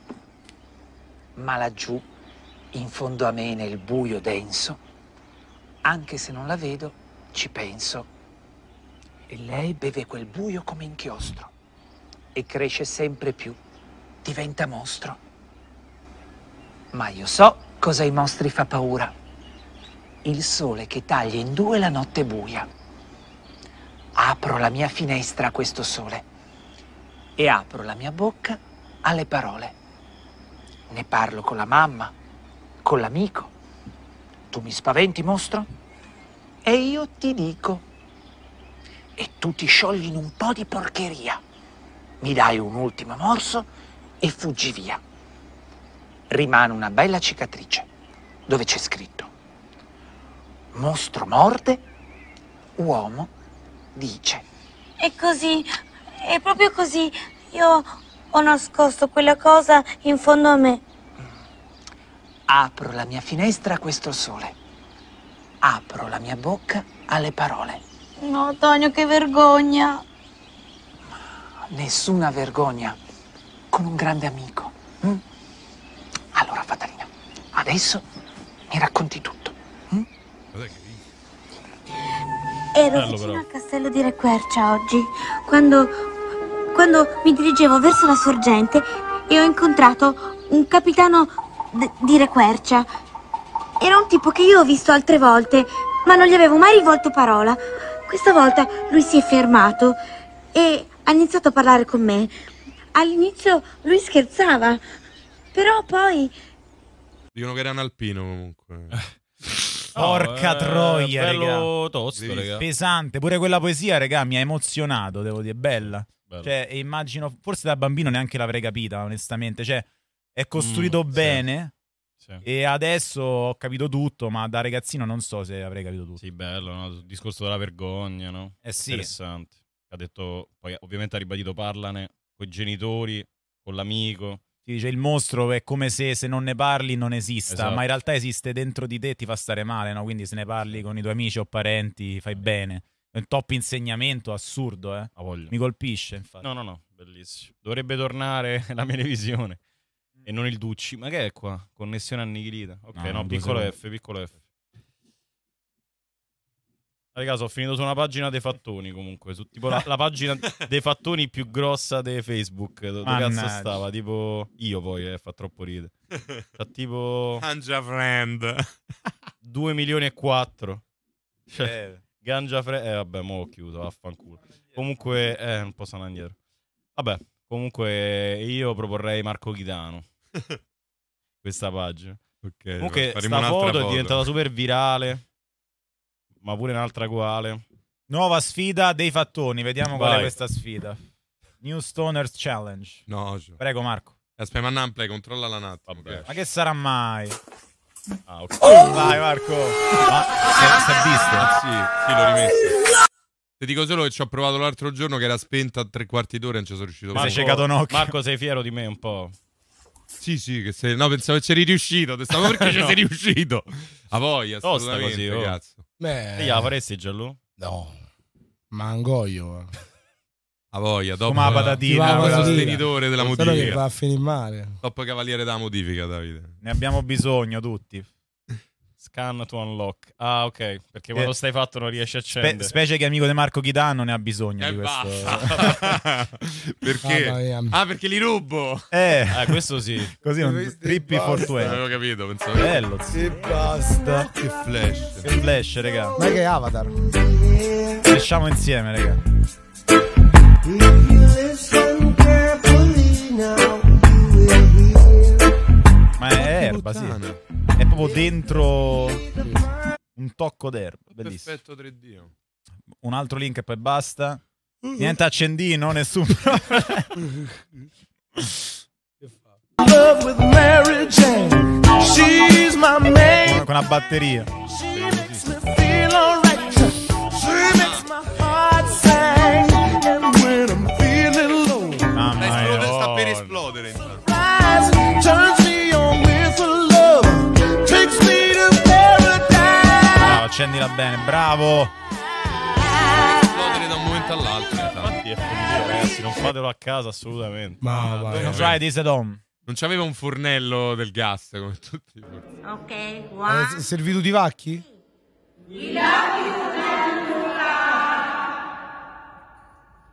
Speaker 2: Ma laggiù, in fondo a me nel buio denso, anche se non la vedo, ci penso. E lei beve quel buio come inchiostro e cresce sempre più. Diventa mostro. Ma io so cosa ai mostri fa paura. Il sole che taglia in due la notte buia. Apro la mia finestra a questo sole e apro la mia bocca alle parole. Ne parlo con la mamma, con l'amico. Tu mi spaventi, mostro? E io ti dico. E tu ti sciogli in un po' di porcheria. Mi dai un ultimo morso e fuggi via. Rimane una bella cicatrice dove c'è scritto Mostro morde, uomo dice. E così,
Speaker 7: è proprio così. Io ho nascosto quella cosa in fondo a
Speaker 2: me. Mm. Apro la mia finestra a questo sole apro la mia bocca alle parole. No, Tonio, che vergogna. Nessuna vergogna. Con un grande amico. Hm? Allora, Fatalina, adesso mi racconti tutto. Hm? Ero Bello, vicino al castello di Requercia oggi,
Speaker 7: quando, quando mi dirigevo verso la sorgente e ho incontrato un capitano di Requercia era un tipo che io ho visto altre volte, ma non gli avevo mai rivolto parola. Questa volta lui si è fermato e ha iniziato a parlare con me. All'inizio lui scherzava, però poi...
Speaker 6: Dicono che era un alpino comunque.
Speaker 2: Porca oh, troia, bello raga. tosto, sì. raga. Pesante,
Speaker 4: pure quella poesia, raga, mi ha emozionato, devo dire, bella. Bello. Cioè, immagino, forse da bambino neanche l'avrei capita, onestamente, cioè è costruito mm, bene. Sì e adesso ho capito tutto, ma da ragazzino non so se avrei capito tutto. Sì, bello, no? il discorso della vergogna, no? Eh sì. Interessante. Ha detto, poi ovviamente ha ribadito parlane con i genitori, con l'amico. Ti dice il mostro è come se se non ne parli non esista, esatto. ma in esatto. realtà esiste dentro di te e ti fa stare male, no? Quindi se ne parli con i tuoi amici o parenti fai eh. bene. È un top insegnamento assurdo, eh? Mi colpisce, infatti.
Speaker 3: No, no, no, bellissimo.
Speaker 4: Dovrebbe tornare la televisione. Mm. E non il
Speaker 3: Ducci. Ma che è qua? Connessione annichilita. Ok, no, no piccolo F, piccolo F. Ragazzi, ho finito su una pagina dei fattoni comunque, su tipo la, la pagina dei fattoni più grossa di Facebook. Dove Mannaggia. cazzo stava? Tipo io poi, eh, fa troppo ridere. Fa tipo... Ganja Friend. 2 milioni e 4. Cioè, eh. Ganja Friend... Eh vabbè, mo ho chiuso, vaffanculo. Comunque, eh, non posso andare indietro. Vabbè, Comunque io proporrei Marco Chitano. questa pagina. Okay, Comunque sta foto, foto è diventata super virale,
Speaker 6: ma pure un'altra quale.
Speaker 4: Nuova sfida dei fattoni, vediamo Vai. qual è questa sfida. New Stoners Challenge.
Speaker 6: No, cioè. Prego Marco. Aspetta, ma non play, controlla la natta. Ma che sarà mai? Ah, ok. Oh! Vai Marco. Ma si è visto? Ah, sì, sì, l'ho rimesso. Ti dico solo che ci ho provato l'altro giorno che era spenta a tre quarti d'ora e non ci sono riuscito. Ma c'è Catonocchio. Marco,
Speaker 3: sei fiero di me un po'?
Speaker 6: Sì, sì, che sei... no, pensavo che c'eri riuscito. Pensavo perché no. ci sei riuscito. A voi, assolutamente, così, oh. ragazzo.
Speaker 5: Beh... E gliela faresti,
Speaker 6: Giallo? No. Ma
Speaker 5: angoglio, A voglia, dopo Come la patatina, il sostenitore della modifica. che va a finire male.
Speaker 6: Top cavaliere della modifica, Davide.
Speaker 4: Ne abbiamo bisogno tutti. Scan to unlock. Ah, ok. Perché quando eh, stai fatto non riesci a accendere. Spe- specie che amico di Marco Chitano ne ha bisogno eh, di questo. perché?
Speaker 5: Ah,
Speaker 6: ah, perché li rubo. Eh, ah, questo sì. Così non
Speaker 5: trippi fortune. Avevo
Speaker 6: capito, pensavo. Bello. Zio.
Speaker 5: E basta. Che
Speaker 6: flash. Che flash, raga. Ma che è avatar.
Speaker 4: Cresciamo insieme, raga.
Speaker 5: If you listen carefully now
Speaker 4: l'erba, sì. È proprio dentro un tocco d'erba. Bellissimo.
Speaker 6: Perfetto 3D.
Speaker 4: Un altro link e poi basta. Mm-hmm. Niente accendino, nessun problema. Con la batteria.
Speaker 2: She makes
Speaker 5: me feel She makes my heart sing.
Speaker 4: accendila bene, bravo! Esplodere da un momento all'altro, infatti è
Speaker 6: follia, ragazzi, non fatelo a casa assolutamente. Ma vai, non try this at home. Non c'aveva un fornello del gas come tutti.
Speaker 2: Ok, wow. servito di vacchi? Di vacchi.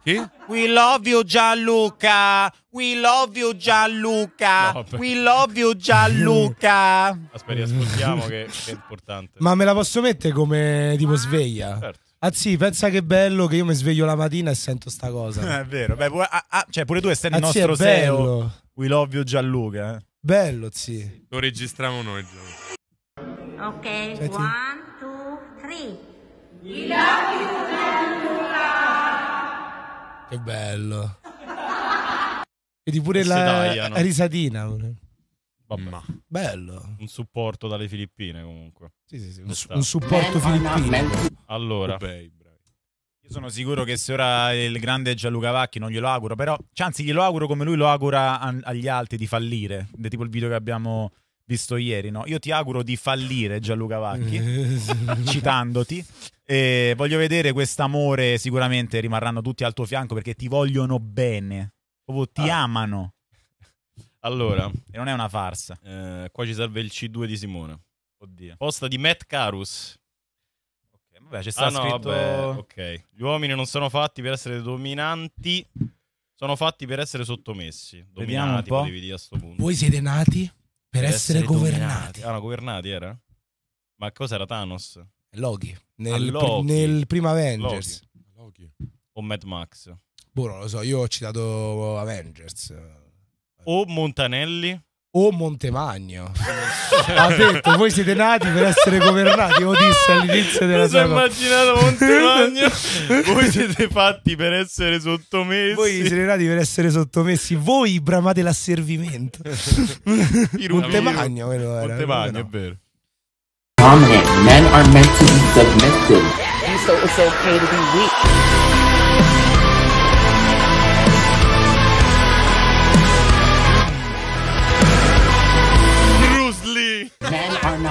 Speaker 6: Chi?
Speaker 5: We love you Gianluca, we love you Gianluca, no, we love you Gianluca.
Speaker 4: Aspetta,
Speaker 3: ascoltiamo che, che,
Speaker 5: è importante. Ma me la posso mettere come tipo ah, sveglia? Certo. Anzi, ah, pensa che bello che io mi sveglio la mattina e sento sta cosa. è vero,
Speaker 4: Beh, pure, ah, ah, cioè pure tu stai ah, il nostro SEO. We love you Gianluca. Eh? Bello,
Speaker 6: sì. Lo registriamo noi, Gianluca.
Speaker 7: Ok, Senti. one, two,
Speaker 2: three. We love
Speaker 5: Che bello. Vedi pure la risatina.
Speaker 4: Mamma. Vabbè, Bello. un supporto dalle Filippine comunque. Sì, sì, sì, un,
Speaker 3: un supporto
Speaker 4: filippino. Allora, Io sono sicuro che se ora il grande Gianluca Vacchi non glielo auguro, però cioè, anzi glielo auguro come lui lo augura agli altri di fallire, de- tipo il video che abbiamo visto ieri, no? Io ti auguro di fallire, Gianluca Vacchi, citandoti. E voglio vedere quest'amore, sicuramente rimarranno tutti al tuo fianco perché ti vogliono bene, proprio ti ah. amano. Allora, e non è una
Speaker 3: farsa. Eh, qua ci serve il C2 di Simone. Oddio. Posta di Matt Carus.
Speaker 4: Ok, vabbè, c'è stato ah, no, scritto... vabbè,
Speaker 3: ok. Gli uomini non sono fatti per essere dominanti, sono fatti per essere sottomessi. Dominati, Vediamo un po'. Voi siete nati per, essere, essere governati. Ah, governati era? Ma cos'era Thanos? Loki. Nel, ah, Loki. Pr nel primo Avengers. Loki. O Mad Max.
Speaker 5: Boh, non lo so, io ho citato Avengers. O Montanelli o Montemagno. ha detto, voi siete nati per essere governati, lo disse all'inizio della Mi sua... Mi immaginato Montemagno, voi siete
Speaker 3: fatti per essere sottomessi.
Speaker 5: Voi siete nati per essere sottomessi, voi bramate l'asservimento. Montemagno quello era. Montemagno, no. è vero.
Speaker 2: men are meant to be submissive.
Speaker 1: So it's okay to be weak.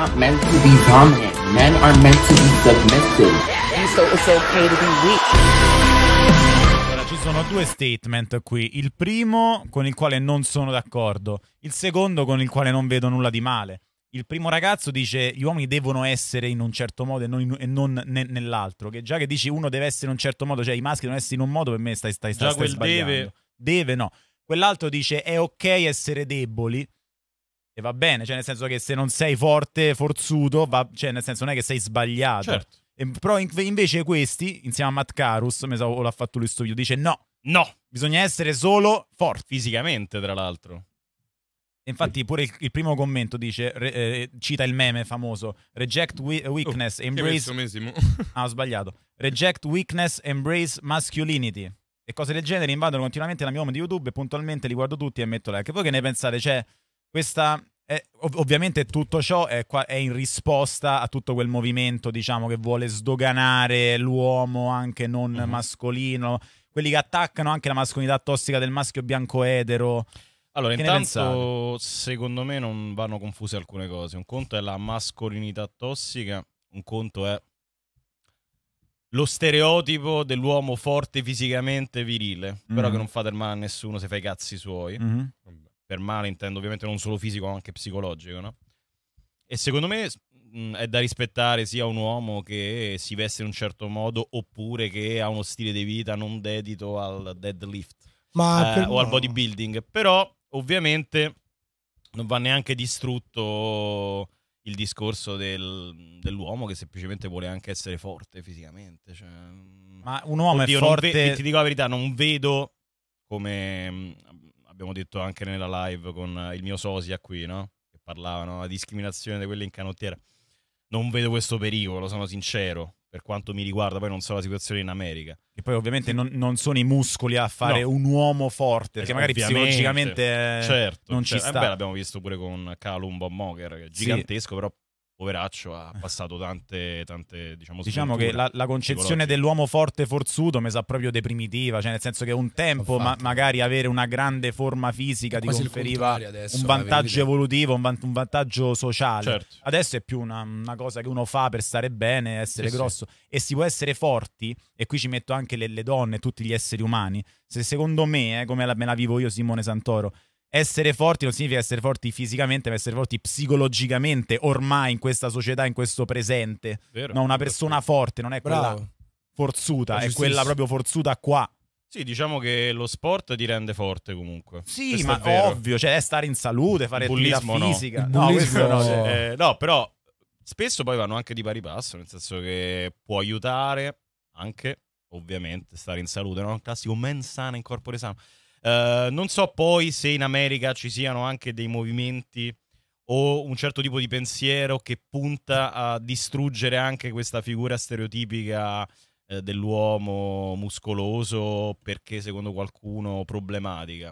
Speaker 2: not meant to
Speaker 3: be dominant. Men are meant to be
Speaker 2: submissive. And so it's okay to be weak. Allora, ci sono
Speaker 4: due statement qui. Il primo con il quale non sono d'accordo, il secondo con il quale non vedo nulla di male. Il primo ragazzo dice gli uomini devono essere in un certo modo e non, in, e non ne, nell'altro. Che già che dici uno deve essere in un certo modo, cioè i maschi devono essere in un modo, per me stai, stai, stai, già stai quel sbagliando. Deve. deve, no. Quell'altro dice è ok essere deboli e va bene, cioè nel senso che se non sei forte, forzuto, va, cioè nel senso non è che sei sbagliato. Certo. E, però in, invece questi, insieme a Matt Carus, mi sa l'ha fatto lui studio, dice no. No. Bisogna essere solo forti. Fisicamente, tra l'altro. Infatti pure il, il, primo commento dice, re, eh, cita il meme famoso, reject oh, weakness, oh, embrace... ah, ho sbagliato. Reject weakness, embrace masculinity. E cose del genere invadono continuamente la mia home di YouTube e puntualmente li guardo tutti e metto like. Voi che ne pensate? Cioè, questa eh, ov- ovviamente tutto ciò è, qua- è, in risposta a tutto quel movimento, diciamo, che vuole sdoganare l'uomo anche non mm-hmm. mascolino, quelli che attaccano anche la mascolinità tossica del maschio bianco etero. Allora, che intanto secondo
Speaker 3: me non vanno confuse alcune cose. Un conto è la mascolinità tossica, un conto è lo stereotipo dell'uomo forte fisicamente virile, mm-hmm. però che mm-hmm. non fa del male a nessuno se fai i cazzi suoi. Mm-hmm per male intendo ovviamente non solo fisico, ma anche psicologico, no? E secondo me mh, è da rispettare sia un uomo che si veste in un certo modo oppure che ha uno stile di vita non dedito al deadlift eh, o al bodybuilding. Però ovviamente non va neanche distrutto il discorso del, dell'uomo che semplicemente vuole anche essere forte fisicamente. Cioè, ma
Speaker 4: un uomo oddio, è forte... Ve- ti dico
Speaker 3: la verità, non vedo come abbiamo detto anche nella live con eh, il mio sosia qui, no? Che parlavano della discriminazione di quelli in canottiera. Non vedo questo pericolo, sono sincero, per quanto mi riguarda, poi non so la situazione in America. E poi ovviamente non,
Speaker 4: non sono i muscoli a fare no. un uomo forte, perché magari psicologicamente eh, certo, non certo. ci eh, sta. Eh beh,
Speaker 3: l'abbiamo visto pure con Calum Bob Moker, gigantesco, sì. però poveraccio, ha passato tante, tante diciamo... Diciamo che la, la concezione
Speaker 4: dell'uomo forte forzuto mi sa proprio deprimitiva, cioè nel senso che un tempo ma, magari avere una grande forma fisica ti conferiva adesso, un eh, vantaggio evolutivo, un, van- un vantaggio sociale. Certo. Adesso è più una, una, cosa che uno fa per stare bene, essere sì, grosso, sì. e si può essere forti, e qui ci metto anche le, le donne, tutti gli esseri umani, se secondo me, eh, come la, me la vivo io Simone Santoro, essere forti non significa essere forti fisicamente, ma essere forti psicologicamente ormai in questa società, in questo presente. Vero, no, una persona forte non è quella Bravo. forzuta, è quella proprio forzuta qua.
Speaker 3: Sì, diciamo che lo sport ti rende forte comunque. Sì, questo ma è ovvio, cioè stare in salute, fare attività no. fisica. No, questo no. Cioè, eh, no, però spesso poi vanno anche di pari passo, nel senso che può aiutare anche, ovviamente, stare in salute, no? Il classico mens sana in corpo sano. Eh, non so poi se in America ci siano anche dei movimenti o un certo tipo di pensiero che punta a distruggere anche questa figura stereotipica eh, dell'uomo muscoloso perché secondo qualcuno problematica.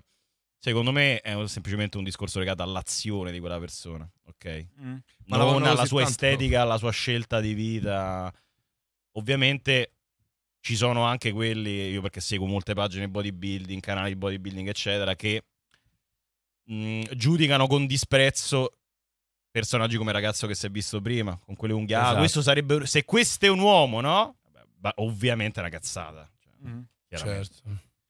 Speaker 3: Secondo me è semplicemente un discorso legato all'azione di quella persona, ok? Mm. Ma non alla sua estetica, alla sua scelta di vita. Ovviamente ci sono anche quelli, io perché seguo molte pagine di bodybuilding, canali di bodybuilding, eccetera, che mh, mm, giudicano con disprezzo personaggi come il ragazzo che si è visto prima, con quelle unghie. Ah, esatto. Ah, questo sarebbe... Se questo
Speaker 4: è un uomo, no? Beh, ovviamente è una cazzata.
Speaker 6: Cioè, mm. Certo.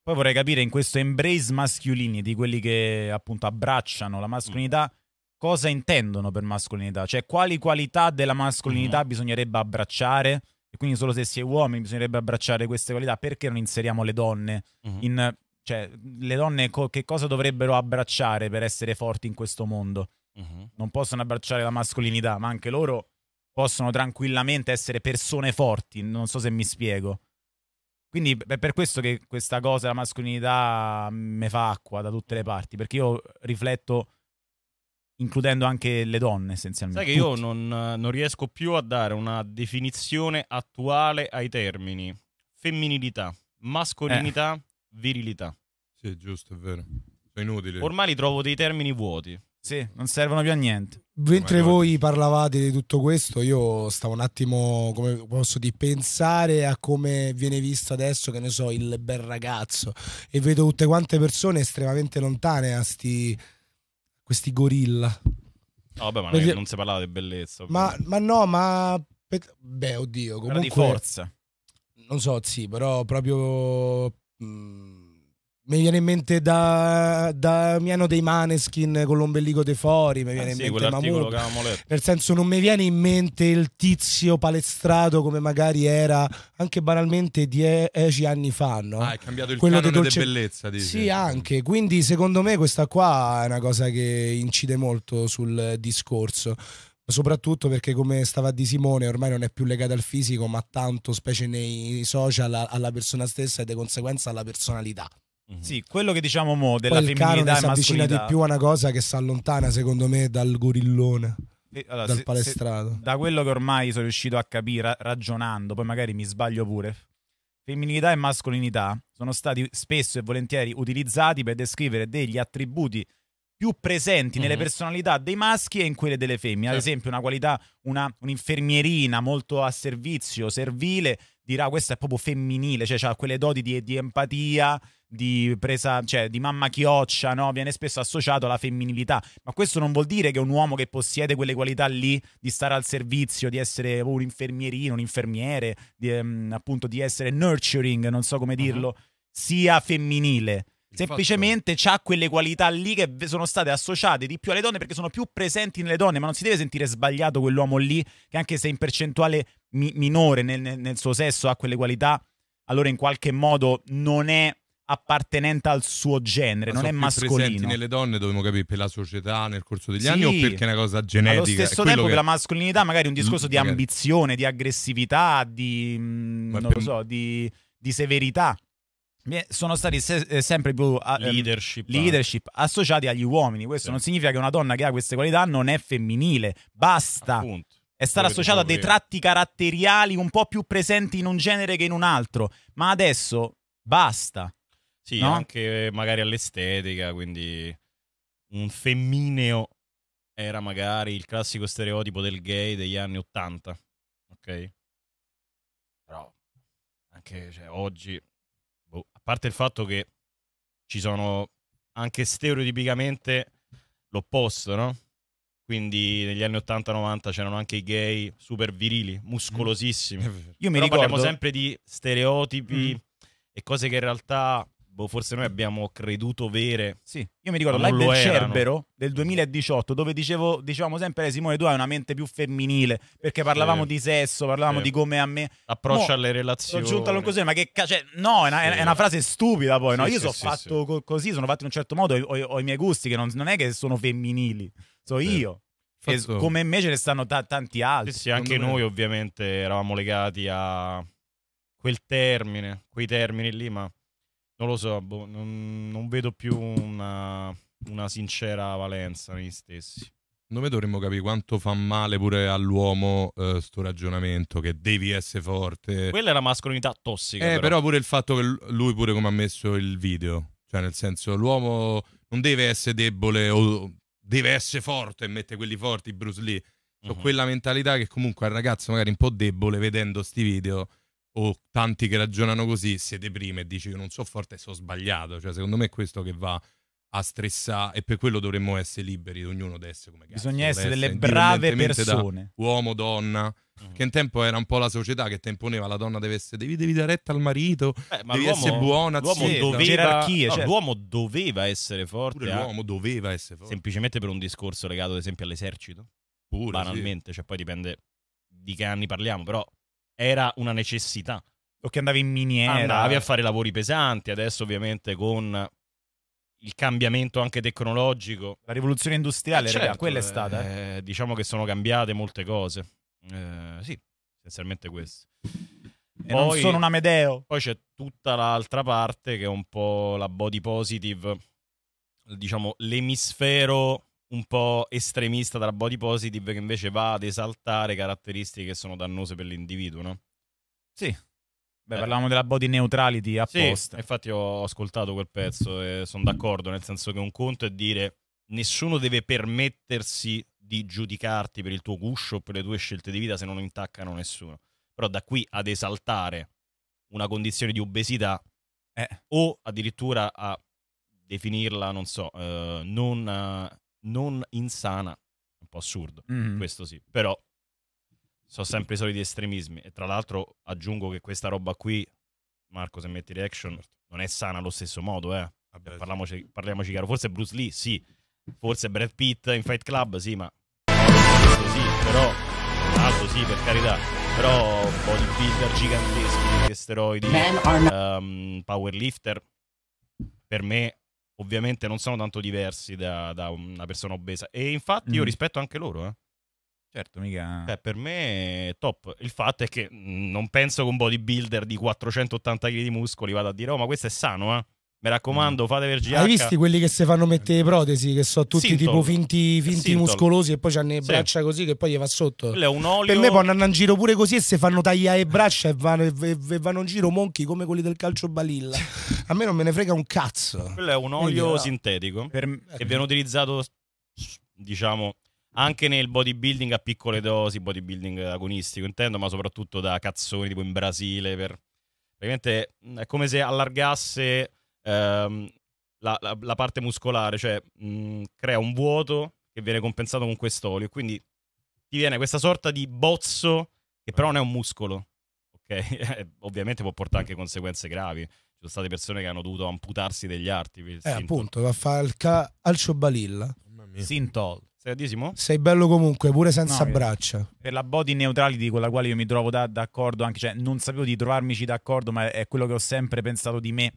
Speaker 4: Poi vorrei capire in questo embrace masculini di quelli che appunto abbracciano la mascolinità, mm. cosa intendono per mascolinità? Cioè quali qualità della mascolinità mm. bisognerebbe abbracciare? e quindi solo se si è uomini bisognerebbe abbracciare queste qualità, perché non inseriamo le donne? Uh-huh. In, cioè, le donne co- che cosa dovrebbero abbracciare per essere forti in questo mondo? Uh-huh. Non possono abbracciare la mascolinità, ma anche loro possono tranquillamente essere persone forti, non so se mi spiego. Quindi è per questo che questa cosa, la mascolinità, mi fa acqua da tutte le parti, perché io rifletto includendo anche le donne essenzialmente. Sai che Tutti. io
Speaker 3: non, non, riesco più a dare una definizione attuale ai termini femminilità, mascolinità, eh. virilità. Sì, giusto, è vero. È inutile. Ormai li trovo dei termini vuoti. Sì, non servono
Speaker 4: più a niente.
Speaker 5: Mentre voi parlavate di tutto questo, io stavo un attimo, come posso dire, pensare a come viene visto adesso, che ne so, il bel ragazzo. E vedo tutte quante persone estremamente lontane a sti questi gorilla.
Speaker 3: No, vabbè, ma Perché... non si parlava di bellezza. Ma,
Speaker 5: ma, no, ma... Beh, oddio, comunque... Era di forza. Non so, sì, però proprio... Mh, mm, mi viene in mente da, da Miano dei Maneskin con l'ombelico dei fuori, mi eh viene eh sì, mente Mahmood. Nel senso non mi viene in mente il tizio palestrato come magari era anche banalmente dieci anni fa, no? Ah, è cambiato il Quello canone dolce... bellezza, dici. Sì, anche. Quindi secondo me questa qua è una cosa che incide molto sul discorso soprattutto perché come stava di Simone ormai non è più legata al fisico ma tanto specie nei social alla persona stessa e di conseguenza alla personalità Mhm. Sì, quello che diciamo mo della Poi femminilità si avvicina di più a una cosa che si allontana secondo me dal gorillone. allora, dal se, palestrato. Se,
Speaker 4: da quello che ormai sono riuscito a capire ragionando, poi magari mi sbaglio pure. Femminilità e mascolinità sono stati spesso e volentieri utilizzati per descrivere degli attributi più presenti mm-hmm. nelle mhm. personalità dei maschi e in quelle delle femmine. Ad certo. esempio, una qualità, una, un'infermierina molto a servizio, servile, dirà questa è proprio femminile, cioè ha quelle doti di, di empatia, di presa, cioè di mamma chioccia, no? Viene spesso associato alla femminilità, ma questo non vuol dire che un uomo che possiede quelle qualità lì, di stare al servizio, di essere un infermierino, un infermiere, di, ehm, appunto di essere nurturing, non so come mhm. dirlo, uh-huh. sia femminile. Semplicemente ha quelle qualità lì che sono state associate di più alle donne perché sono più presenti nelle donne, ma non si deve sentire sbagliato quell'uomo lì che anche se in percentuale mi- minore nel, nel, suo sesso ha quelle qualità, allora in qualche modo non è appartenente al suo genere, ma non è mascolino. presenti nelle
Speaker 6: donne dovremmo capire per la società nel corso degli sì, anni o perché è una cosa genetica? Allo stesso tempo che... per la
Speaker 4: mascolinità magari un discorso mm, di magari. ambizione, di aggressività, di, mm, non per... so, di, di severità sono stati se eh, sempre più ah, ehm, leadership, leadership eh. associati agli uomini. Questo sì. non significa che una donna che ha queste qualità non è femminile. Basta. Appunto. È stata associata a dei tratti caratteriali un po' più presenti in un genere che in un altro. Ma adesso basta. Sì, no?
Speaker 3: anche magari all'estetica, quindi un femmineo era magari il classico stereotipo del gay degli anni Ottanta, ok? Però anche cioè, oggi, boh, a parte il fatto che ci sono anche stereotipicamente l'opposto, no? Quindi negli anni 80-90 c'erano anche i gay super virili, mm. muscolosissimi. Io mi Però ricordo... parliamo sempre di stereotipi mm. e cose che in realtà boh, forse noi abbiamo creduto vere. Sì. Io mi ricordo live del Cerbero
Speaker 4: del 2018, dove dicevo, dicevamo sempre Simone tu hai una mente più femminile, perché parlavamo sì. di sesso, parlavamo sì. di come a me approccio Mo, alle relazioni. Sono giunto così, ma che cioè, no, è una, sì. è una, frase stupida poi, no? Io sono fatto così, sono fatto in un certo modo, ho, ho i miei gusti che non, non, è che sono femminili, so io. Fatto. come me ce ne stanno ta tanti altri. Sì, anche noi ovviamente eravamo legati
Speaker 3: a quel termine, quei termini lì, ma non lo so, boh, non, non, vedo più una, una sincera valenza negli stessi.
Speaker 6: Noi dovremmo capire quanto fa male pure all'uomo eh, sto ragionamento che devi essere forte. Quella è la
Speaker 3: mascolinità tossica. Eh, però. però
Speaker 6: pure il fatto che lui pure come ha messo il video. Cioè, nel senso, l'uomo non deve essere debole o deve essere forte e mette quelli forti, Bruce Lee. Ho uh-huh. Mhm. quella mentalità che comunque al ragazzo magari un po' debole, vedendo sti video, o tanti che ragionano così, si deprime e dici io non so forte e so sbagliato. Cioè, secondo me è questo che va a stressare e per quello dovremmo essere liberi, ognuno deve essere come cazzo. Bisogna essere delle brave persone. Uomo, donna. Mm. Che un tempo era un po' la società che temponeva la donna deve essere, devi, devi dare retta al marito, Beh, devi essere buona, l'uomo zieta. doveva, no, certo.
Speaker 3: l'uomo doveva essere forte. pure eh. l'uomo doveva essere forte. Semplicemente per un discorso legato ad esempio all'esercito. Pure, banalmente, sì. cioè poi dipende di che anni parliamo, però era una necessità. O che andavi in miniera. Andavi a fare lavori pesanti, adesso ovviamente con il cambiamento anche tecnologico. La rivoluzione industriale, eh, certo, raga, quella è stata. Eh. Eh, diciamo che sono cambiate molte cose. Eh, sì, essenzialmente questo. E poi, non sono un Amedeo. Poi c'è tutta l'altra parte che è un po' la body positive, diciamo l'emisfero un po' estremista tra body positive che invece va ad esaltare caratteristiche che sono dannose per l'individuo, no?
Speaker 4: Sì. Beh, eh. parlavamo della body neutrality apposta.
Speaker 3: Sì, infatti ho ascoltato quel pezzo e sono d'accordo, nel senso che un conto è dire nessuno deve permettersi di giudicarti per il tuo guscio o per le tue scelte di vita se non intaccano nessuno. Però da qui ad esaltare una condizione di obesità eh. o addirittura a definirla, non so, eh, non eh, non insana. Un po' assurdo, mm. questo sì, però sono sempre i soliti estremismi. E tra l'altro aggiungo che questa roba qui, Marco, se metti reaction, non è sana allo stesso modo, eh. Vabbè, cioè, parliamoci, parliamoci chiaro. Forse Bruce Lee, sì. Forse Brad Pitt in Fight Club, sì, ma... Questo sì, però... Altro sì, per carità. Però bodybuilder giganteschi, steroidi, um, ehm, powerlifter. Per me ovviamente non sono tanto diversi da, da una persona obesa. E infatti mm. io rispetto anche loro, eh. Certo, mica. Eh, per me è top. Il fatto è che mm, non penso che un bodybuilder di 480 kg di muscoli vada a dire: Oh, ma questo è sano, eh? Mi raccomando,
Speaker 5: mm. fate per vergine. Hai visto quelli che si fanno mettere protesi, che sono tutti Sintol. tipo finti, finti muscolosi e poi hanno le sì. braccia così che poi gli va sotto. Quello è un olio. Per me poi andare in giro pure così e si fanno tagliare le braccia e vanno, e, e vanno, in giro monchi come quelli del calcio balilla. A me non me ne frega un cazzo. Quello è un olio Quindi,
Speaker 3: sintetico per... che viene utilizzato, diciamo, anche nel bodybuilding a piccole dosi, bodybuilding agonistico intendo, ma soprattutto da cazzoni tipo in Brasile per... Praticamente è come se allargasse ehm, la, la, la, parte muscolare, cioè mh, mm, crea un vuoto che viene compensato con quest'olio. Quindi ti viene questa sorta di bozzo che però non è un muscolo. Ok, eh, ovviamente può portare anche conseguenze gravi. Ci sono state persone che hanno dovuto amputarsi
Speaker 4: degli
Speaker 5: arti. Eh, appunto, va a fare il ca- calcio balilla.
Speaker 4: Sintol. Sei
Speaker 5: Sei bello comunque, pure senza no, braccia.
Speaker 4: Per la body neutrality con la quale io mi trovo da, d'accordo, anche, cioè, non sapevo di trovarmici d'accordo, ma è quello che ho sempre pensato di me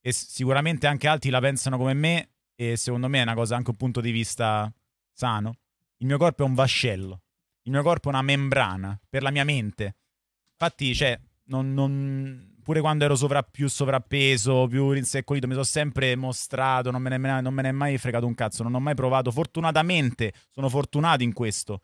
Speaker 4: e sicuramente anche altri la pensano come me e secondo me è una cosa anche un punto di vista sano. Il mio corpo è un vascello, il mio corpo è una membrana per la mia mente. Infatti, cioè, non, non, pure quando ero sovra, più sovrappeso, più rinseccolito, mi sono sempre mostrato, non me, ne, non me ne è mai fregato un cazzo, non ho mai provato. Fortunatamente sono fortunato in questo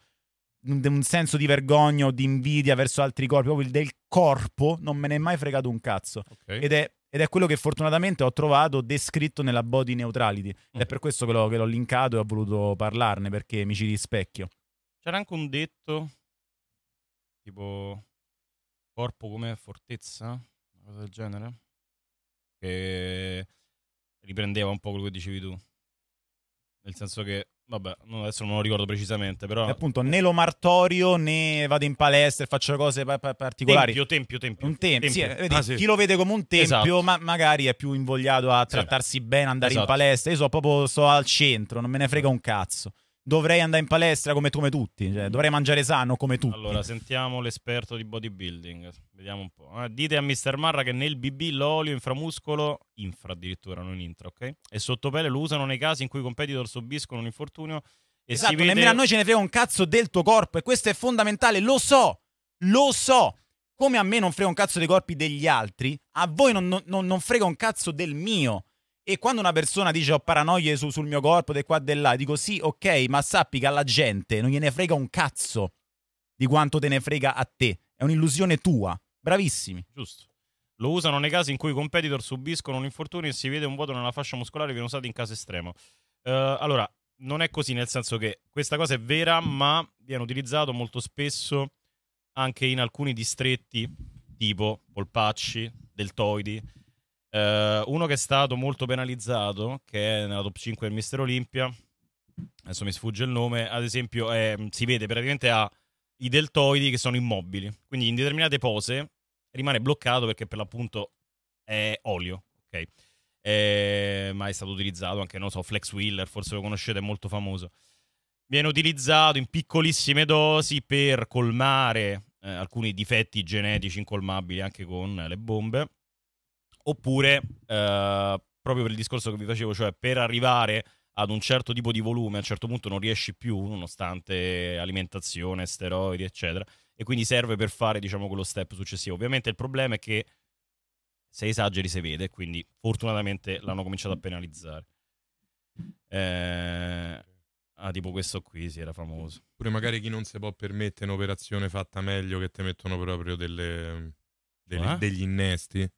Speaker 4: un, senso di vergogna o di invidia verso altri corpi, proprio il del corpo non me ne è mai fregato un cazzo. Okay. Ed è ed è quello che fortunatamente ho trovato descritto nella body neutrality. Mm. È mm-hmm. per questo che l'ho, che l'ho, linkato e ho voluto parlarne perché mi ci rispecchio.
Speaker 3: C'era anche un detto tipo corpo come fortezza, una cosa del genere,
Speaker 4: che
Speaker 3: riprendeva un po' quello che dicevi tu. Nel senso che Vabbè, adesso non lo ricordo precisamente, però... E
Speaker 4: appunto, né lo martorio, né vado in palestra e faccio cose pa pa particolari. Tempio,
Speaker 3: tempio, tempio. Un tempio. tempio. Sì, vedi, ah, sì. Chi lo vede come un tempio, esatto.
Speaker 4: ma magari è più invogliato a trattarsi sì. bene, andare esatto. in palestra. Io so proprio sto al centro, non me ne frega un cazzo dovrei andare in palestra come, come tutti, cioè, dovrei mm. mangiare sano come tutti. Allora,
Speaker 3: sentiamo l'esperto di bodybuilding, vediamo un po'. Ah, dite a Mr. Marra che nel BB l'olio inframuscolo, infra addirittura, non intra, ok? E sottopele lo usano nei casi in cui i competitor subiscono un infortunio e esatto, si vede... nemmeno a noi ce ne
Speaker 4: frega un cazzo del tuo corpo e questo è fondamentale, lo so, lo so. Come a me non frega un cazzo dei corpi degli altri, a voi non, non, non frega un cazzo del mio. E quando una persona dice ho paranoie su, sul mio corpo, di qua e di là, dico sì, ok, ma sappi che alla gente non gliene frega un cazzo di quanto te ne frega a te. È un'illusione tua. Bravissimi. Giusto. Lo usano nei casi in cui i competitor subiscono un infortunio e si vede un vuoto
Speaker 3: nella fascia muscolare viene usato in caso estremo. Uh, allora, non è così, nel senso che questa cosa è vera, ma viene utilizzato molto spesso anche in alcuni distretti, tipo polpacci, deltoidi Uh, uno che è stato molto penalizzato, che è nella top 5 del Mister Olimpia, adesso mi sfugge il nome, ad esempio è, mm, si vede praticamente ha i deltoidi che sono immobili, quindi in determinate pose rimane bloccato perché per l'appunto è olio, ok? Eh, ma è stato utilizzato anche, non so, Flex Wheeler, forse lo conoscete, è molto famoso. Viene utilizzato in piccolissime dosi per colmare eh, alcuni difetti genetici incolmabili anche con le bombe oppure eh, proprio per il discorso che vi facevo, cioè per arrivare ad un certo tipo di volume, a un certo punto non riesci più, nonostante alimentazione, steroidi, eccetera, e quindi serve per fare, diciamo, quello step successivo. Ovviamente il problema è che se esageri si vede, quindi fortunatamente l'hanno
Speaker 6: cominciato a penalizzare. Eh... Ah, tipo questo qui, si sì, era famoso. Pure magari chi non si può permettere un'operazione fatta meglio che ti mettono proprio delle, delle, eh? degli innesti.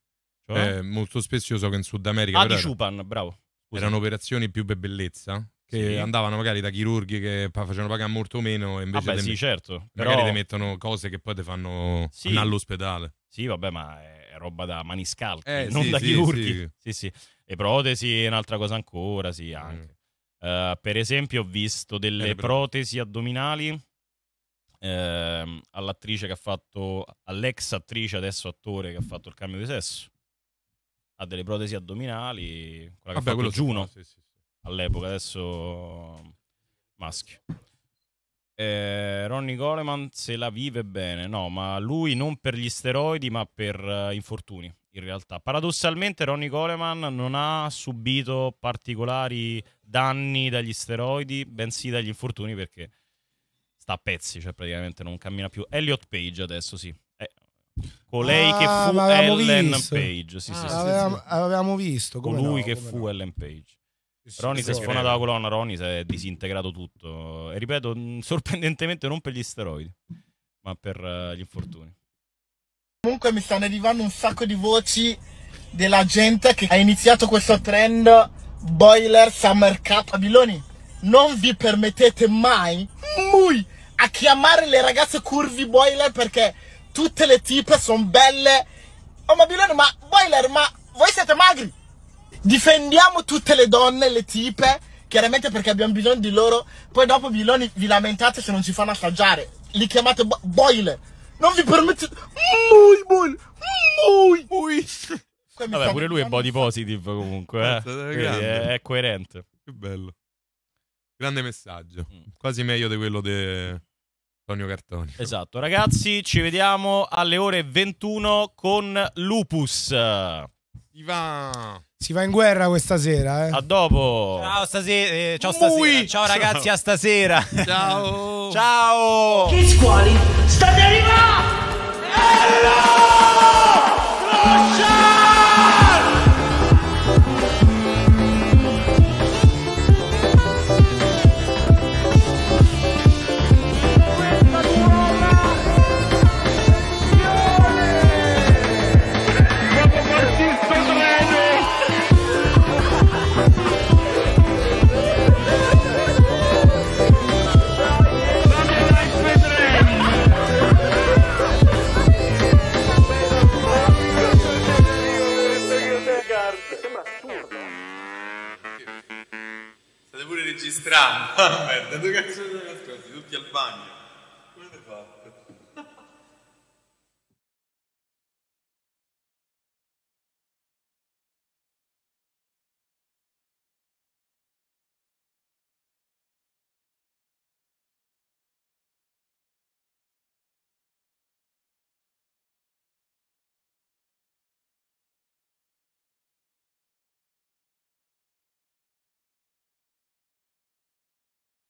Speaker 6: Cioè? Eh, molto spesso io so che in Sud America ah, di Chupan, bravo. Scusa. erano operazioni più per bellezza che sì. andavano magari da chirurghi che facevano pagare molto meno e invece vabbè, sì, met- certo, magari però... ti mettono cose che poi ti fanno sì. all'ospedale. Sì, vabbè, ma è roba da maniscalchi, eh, non sì, da chirurghi. Sì. sì, Le protesi
Speaker 3: è un'altra cosa ancora, sì, mm. anche. Mm. Uh, per esempio ho visto delle eh, protesi addominali uh, all'attrice che ha fatto, all'ex attrice, adesso attore, che ha fatto il cambio di sesso ha delle protesi addominali. Quella Vabbè, che Vabbè, Giuno sì, sì, sì. all'epoca, adesso maschio. Eh, Ronnie Coleman se la vive bene, no, ma lui non per gli steroidi, ma per uh, infortuni. In realtà, paradossalmente, Ronnie Coleman non ha subito particolari danni dagli steroidi, bensì dagli infortuni perché sta a pezzi, cioè praticamente non cammina più. Elliot Page adesso sì, Colei ah, che fu Ellen visto. Page. Sì, ah, sì, sì, avevamo, avevamo, visto. Come Colui no, che fu no. Ellen Page. Ronnie si è sfonato la colonna, Ronnie si è disintegrato tutto. E ripeto, mm, sorprendentemente non per gli steroidi, ma per uh, gli infortuni.
Speaker 1: Comunque mi stanno arrivando un sacco di voci della gente che ha iniziato questo trend
Speaker 5: Boiler Summer Cup. Babiloni, non vi permettete mai, mui, a chiamare le ragazze curvy Boiler perché tutte le tipe sono belle. Oh, ma Bilone, ma Boiler, ma voi siete magri? Difendiamo tutte le donne, le tipe, chiaramente perché abbiamo bisogno di loro. Poi dopo, Biloni, vi lamentate se non ci fanno assaggiare. Li chiamate bo Boiler. Non vi permettete... Mui, boiler. Mui, mui. Vabbè,
Speaker 3: pure lui è body
Speaker 6: positive comunque, eh? eh è, è coerente. Che bello. Grande messaggio. Mm. Quasi meglio di quello De... Antonio Cartoni.
Speaker 3: Esatto, ragazzi, ci vediamo alle ore 21 con Lupus. Si
Speaker 4: va.
Speaker 6: Si va in guerra questa
Speaker 3: sera. Eh. A
Speaker 4: dopo. Ciao stasera. Eh, ciao, stasera. ciao ragazzi, ciao. a stasera.
Speaker 2: Ciao. ciao. Che scuoli state arrivando? Bello! Lasciate!
Speaker 6: strano, Ahmed, dove cazzo sono ascolti? Tutti al bagno.